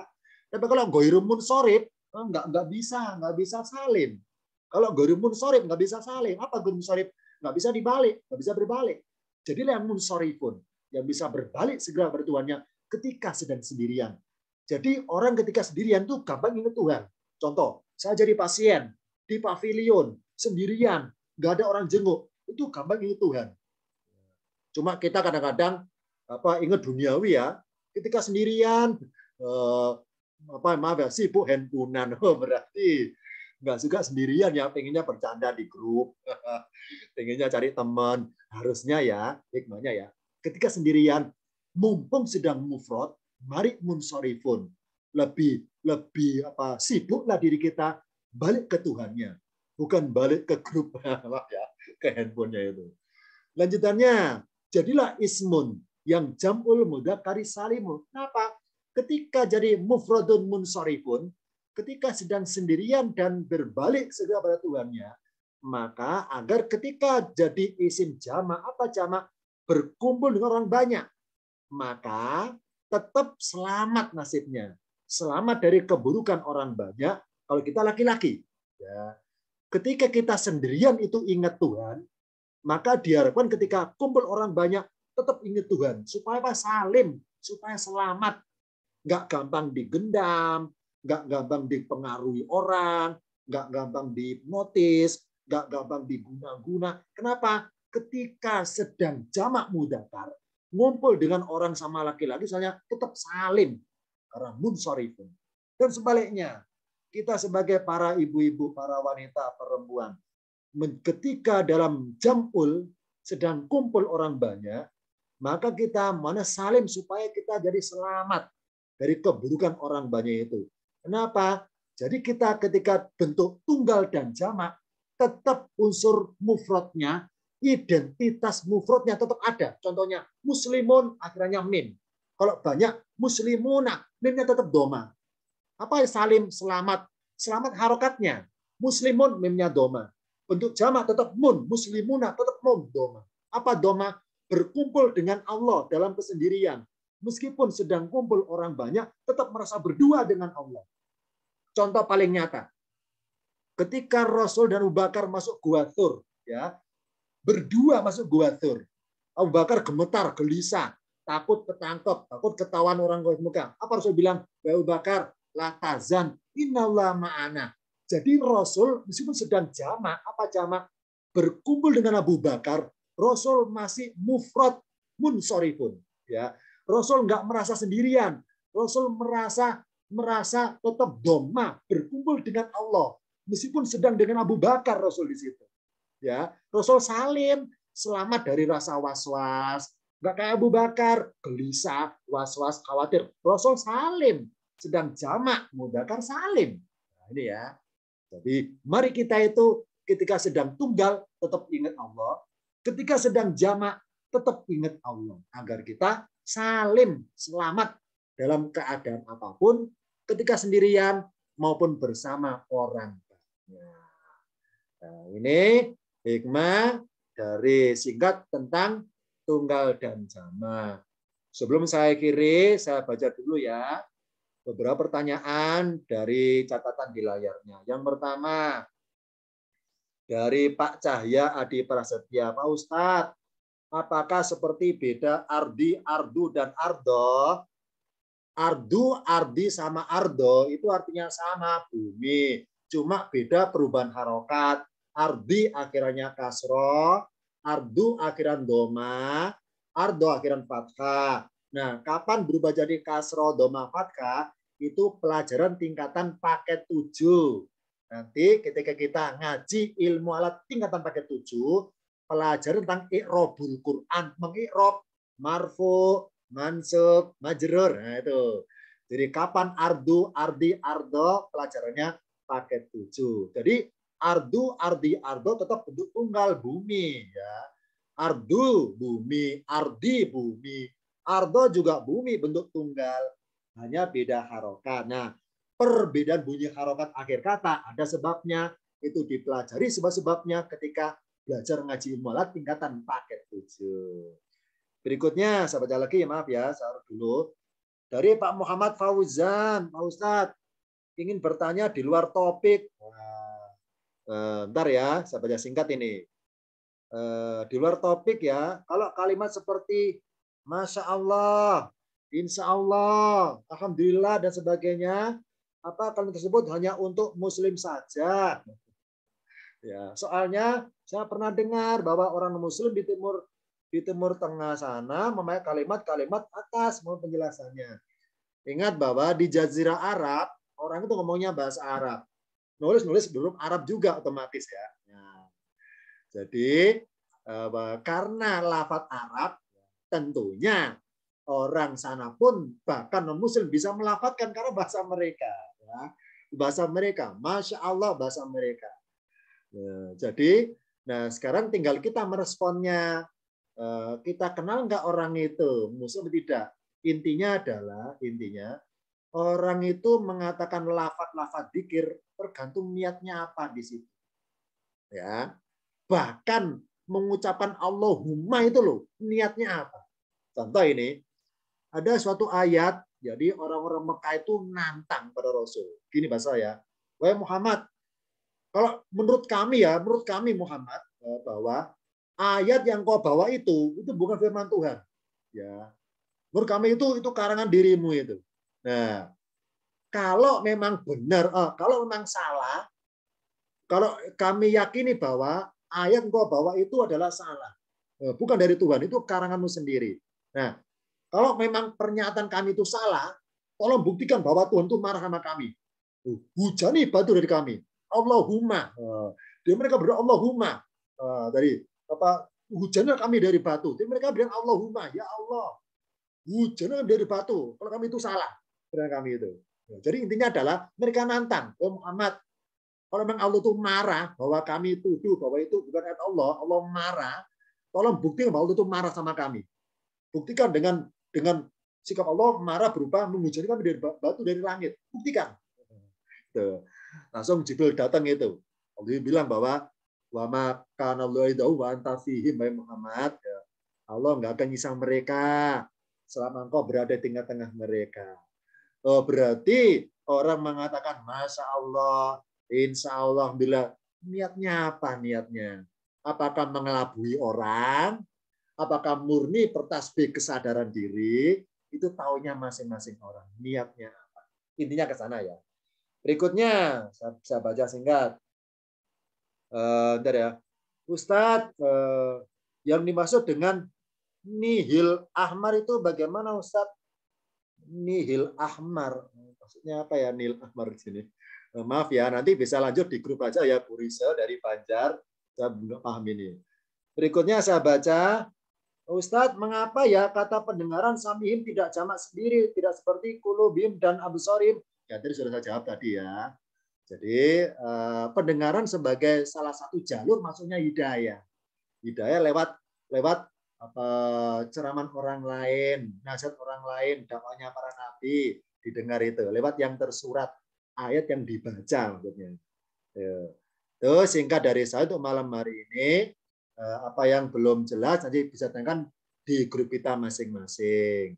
Tapi kalau goirum munsorif Oh, nggak nggak bisa nggak bisa salim kalau pun sorib nggak bisa salim apa gorimun sorib nggak bisa dibalik nggak bisa berbalik jadi lemun sorry pun yang bisa berbalik segera Tuhannya ketika sedang sendirian jadi orang ketika sendirian tuh gampang ingat Tuhan contoh saya jadi pasien di pavilion sendirian nggak ada orang jenguk itu gampang ingat Tuhan cuma kita kadang-kadang apa ingat duniawi ya ketika sendirian eh, apa maaf ya sibuk handphonean oh, berarti nggak suka sendirian ya pengennya bercanda di grup pengennya cari teman harusnya ya hikmahnya ya ketika sendirian mumpung sedang mufrad mari munsorifun lebih lebih apa sibuklah diri kita balik ke Tuhannya bukan balik ke grup ya ke handphonenya itu lanjutannya jadilah ismun yang jamul muda kari salimu kenapa ketika jadi mufradun munsharifun, ketika sedang sendirian dan berbalik segera pada Tuhannya, maka agar ketika jadi isim jama apa jama berkumpul dengan orang banyak, maka tetap selamat nasibnya. Selamat dari keburukan orang banyak kalau kita laki-laki. Ya. Ketika kita sendirian itu ingat Tuhan, maka diharapkan ketika kumpul orang banyak tetap ingat Tuhan supaya salim, supaya selamat nggak gampang digendam, nggak gampang dipengaruhi orang, nggak gampang dihipnotis, nggak gampang diguna-guna. Kenapa? Ketika sedang jamak mudakar, ngumpul dengan orang sama laki-laki, misalnya tetap salim karena pun. Dan sebaliknya, kita sebagai para ibu-ibu, para wanita, perempuan, ketika dalam jampul sedang kumpul orang banyak, maka kita mana salim supaya kita jadi selamat dari keburukan orang banyak itu. Kenapa? Jadi kita ketika bentuk tunggal dan jamak, tetap unsur mufrodnya, identitas mufrodnya tetap ada. Contohnya muslimun akhirnya mim. Kalau banyak muslimuna, mimnya tetap doma. Apa ya, salim selamat? Selamat harokatnya. Muslimun mimnya doma. Bentuk jamak tetap mun, muslimuna tetap mun doma. Apa doma? Berkumpul dengan Allah dalam kesendirian meskipun sedang kumpul orang banyak, tetap merasa berdua dengan Allah. Contoh paling nyata, ketika Rasul dan Abu Bakar masuk gua Tur, ya, berdua masuk gua Tur. Abu Bakar gemetar, gelisah, takut ketangkep, takut ketahuan orang Quraisy muka. Apa Rasul bilang? Ya Abu Bakar, la tazan, ma'ana. Jadi Rasul meskipun sedang jamak, apa jamak? Berkumpul dengan Abu Bakar, Rasul masih mufrad munsorifun. Ya, Rasul nggak merasa sendirian. Rasul merasa merasa tetap doma berkumpul dengan Allah meskipun sedang dengan Abu Bakar Rasul di situ. Ya, Rasul salim selamat dari rasa was-was. Nggak kayak Abu Bakar gelisah, was-was, khawatir. Rasul salim sedang jamak Abu Bakar salim. Nah, ini ya. Jadi mari kita itu ketika sedang tunggal tetap ingat Allah, ketika sedang jamak tetap ingat Allah agar kita salim, selamat dalam keadaan apapun, ketika sendirian maupun bersama orang banyak. Nah, ini hikmah dari singkat tentang tunggal dan jama. Sebelum saya kiri, saya baca dulu ya beberapa pertanyaan dari catatan di layarnya. Yang pertama, dari Pak Cahya Adi Prasetya. Pak Ustadz, Apakah seperti beda ardi, ardu, dan ardo? Ardu, ardi, sama ardo itu artinya sama, bumi. Cuma beda perubahan harokat. Ardi akhirnya kasro, ardu akhiran doma, ardo akhiran fatka. Nah, kapan berubah jadi kasro, doma, fatka? Itu pelajaran tingkatan paket tujuh. Nanti ketika kita ngaji ilmu alat tingkatan paket tujuh pelajari tentang ikrobul Quran, mengikrob marfu, mansub, majrur. Nah, itu. Jadi kapan ardu, ardi, ardo pelajarannya paket tujuh. Jadi ardu, ardi, ardo tetap bentuk tunggal bumi ya. Ardu bumi, ardi bumi, ardo juga bumi bentuk tunggal, hanya beda harokat. Nah, perbedaan bunyi harokat akhir kata ada sebabnya itu dipelajari sebab-sebabnya ketika belajar ngaji mualat tingkatan paket 7. Berikutnya sahabat lagi maaf ya, saya dulu. Dari Pak Muhammad Fauzan, Pak Ustadz, ingin bertanya di luar topik. Eh, bentar ya, saya baca singkat ini. Eh, di luar topik ya, kalau kalimat seperti Masya Allah, Insya Allah, Alhamdulillah, dan sebagainya, apa kalimat tersebut hanya untuk muslim saja Ya, soalnya saya pernah dengar bahwa orang Muslim di timur di timur tengah sana memakai kalimat-kalimat atas mau penjelasannya. Ingat bahwa di Jazirah Arab orang itu ngomongnya bahasa Arab, nulis-nulis belum Arab juga otomatis ya. ya. jadi eh, karena lafat Arab tentunya orang sana pun bahkan non Muslim bisa melafatkan karena bahasa mereka, ya. bahasa mereka, masya Allah bahasa mereka. Eh, jadi, nah sekarang tinggal kita meresponnya. Eh, kita kenal nggak orang itu, musuh tidak. Intinya adalah intinya orang itu mengatakan lafat-lafat dikir tergantung niatnya apa di situ. Ya, bahkan mengucapkan Allahumma itu loh niatnya apa. Contoh ini ada suatu ayat jadi orang-orang Mekah itu nantang pada Rasul. Gini bahasa ya. Wahai Muhammad, kalau menurut kami ya, menurut kami Muhammad eh, bahwa ayat yang kau bawa itu itu bukan firman Tuhan. Ya. Menurut kami itu itu karangan dirimu itu. Nah, kalau memang benar, eh, kalau memang salah, kalau kami yakini bahwa ayat yang kau bawa itu adalah salah. Eh, bukan dari Tuhan, itu karanganmu sendiri. Nah, kalau memang pernyataan kami itu salah, tolong buktikan bahwa Tuhan itu marah sama kami. Hujani batu dari kami. Allahumma. Eh, dia mereka berdoa Allahumma. Eh, dari apa hujannya kami dari batu. Jadi mereka bilang Allahumma, ya Allah. Hujannya dari batu. Kalau kami itu salah. Karena kami itu. Ya, jadi intinya adalah mereka nantang. Oh Muhammad, kalau memang Allah itu marah bahwa kami tuduh bahwa itu bukan ayat Allah, Allah marah. Tolong buktikan bahwa Allah itu marah sama kami. Buktikan dengan dengan sikap Allah marah berupa menghujani kami dari batu dari langit. Buktikan. Tuh. Langsung Jibril datang itu. Allah bilang bahwa wa ma kana wa anta fihim Muhammad. Ya. Allah nggak akan nyisang mereka selama engkau berada di tengah-tengah mereka. Oh, berarti orang mengatakan masa Allah, insya Allah bila niatnya apa niatnya? Apakah mengelabui orang? Apakah murni pertasbih kesadaran diri? Itu taunya masing-masing orang. Niatnya apa? Intinya ke sana ya. Berikutnya, saya, saya baca singkat. Uh, bentar ya. Ustadz, uh, yang dimaksud dengan nihil ahmar itu bagaimana Ustadz? Nihil ahmar. Maksudnya apa ya nihil ahmar di sini? Uh, maaf ya, nanti bisa lanjut di grup aja ya Bu Rizal dari Banjar. Saya belum paham ini. Berikutnya saya baca. Ustadz, mengapa ya kata pendengaran samihim tidak jamak sendiri, tidak seperti kulubim dan absorim Ya, tadi sudah saya jawab tadi ya. Jadi eh, pendengaran sebagai salah satu jalur masuknya hidayah. Hidayah lewat lewat apa ceraman orang lain, nasihat orang lain, dakwahnya para nabi didengar itu lewat yang tersurat ayat yang dibaca maksudnya. Ya. Terus singkat dari saya untuk malam hari ini eh, apa yang belum jelas nanti bisa tanyakan di grup kita masing-masing.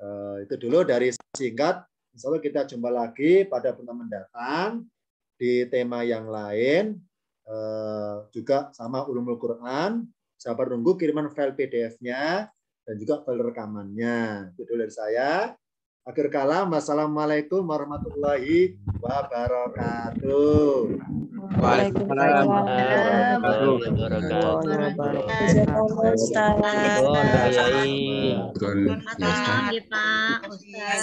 Eh, itu dulu dari singkat Insya Allah kita jumpa lagi pada bulan mendatang di tema yang lain eh, juga sama ulumul Quran. Sabar nunggu kiriman file PDF-nya dan juga file rekamannya. Itu dari saya. Akhir kalam, wassalamualaikum warahmatullahi wabarakatuh. Waalaikumsalam warahmatullahi wabarakatuh. Terima kasih Pak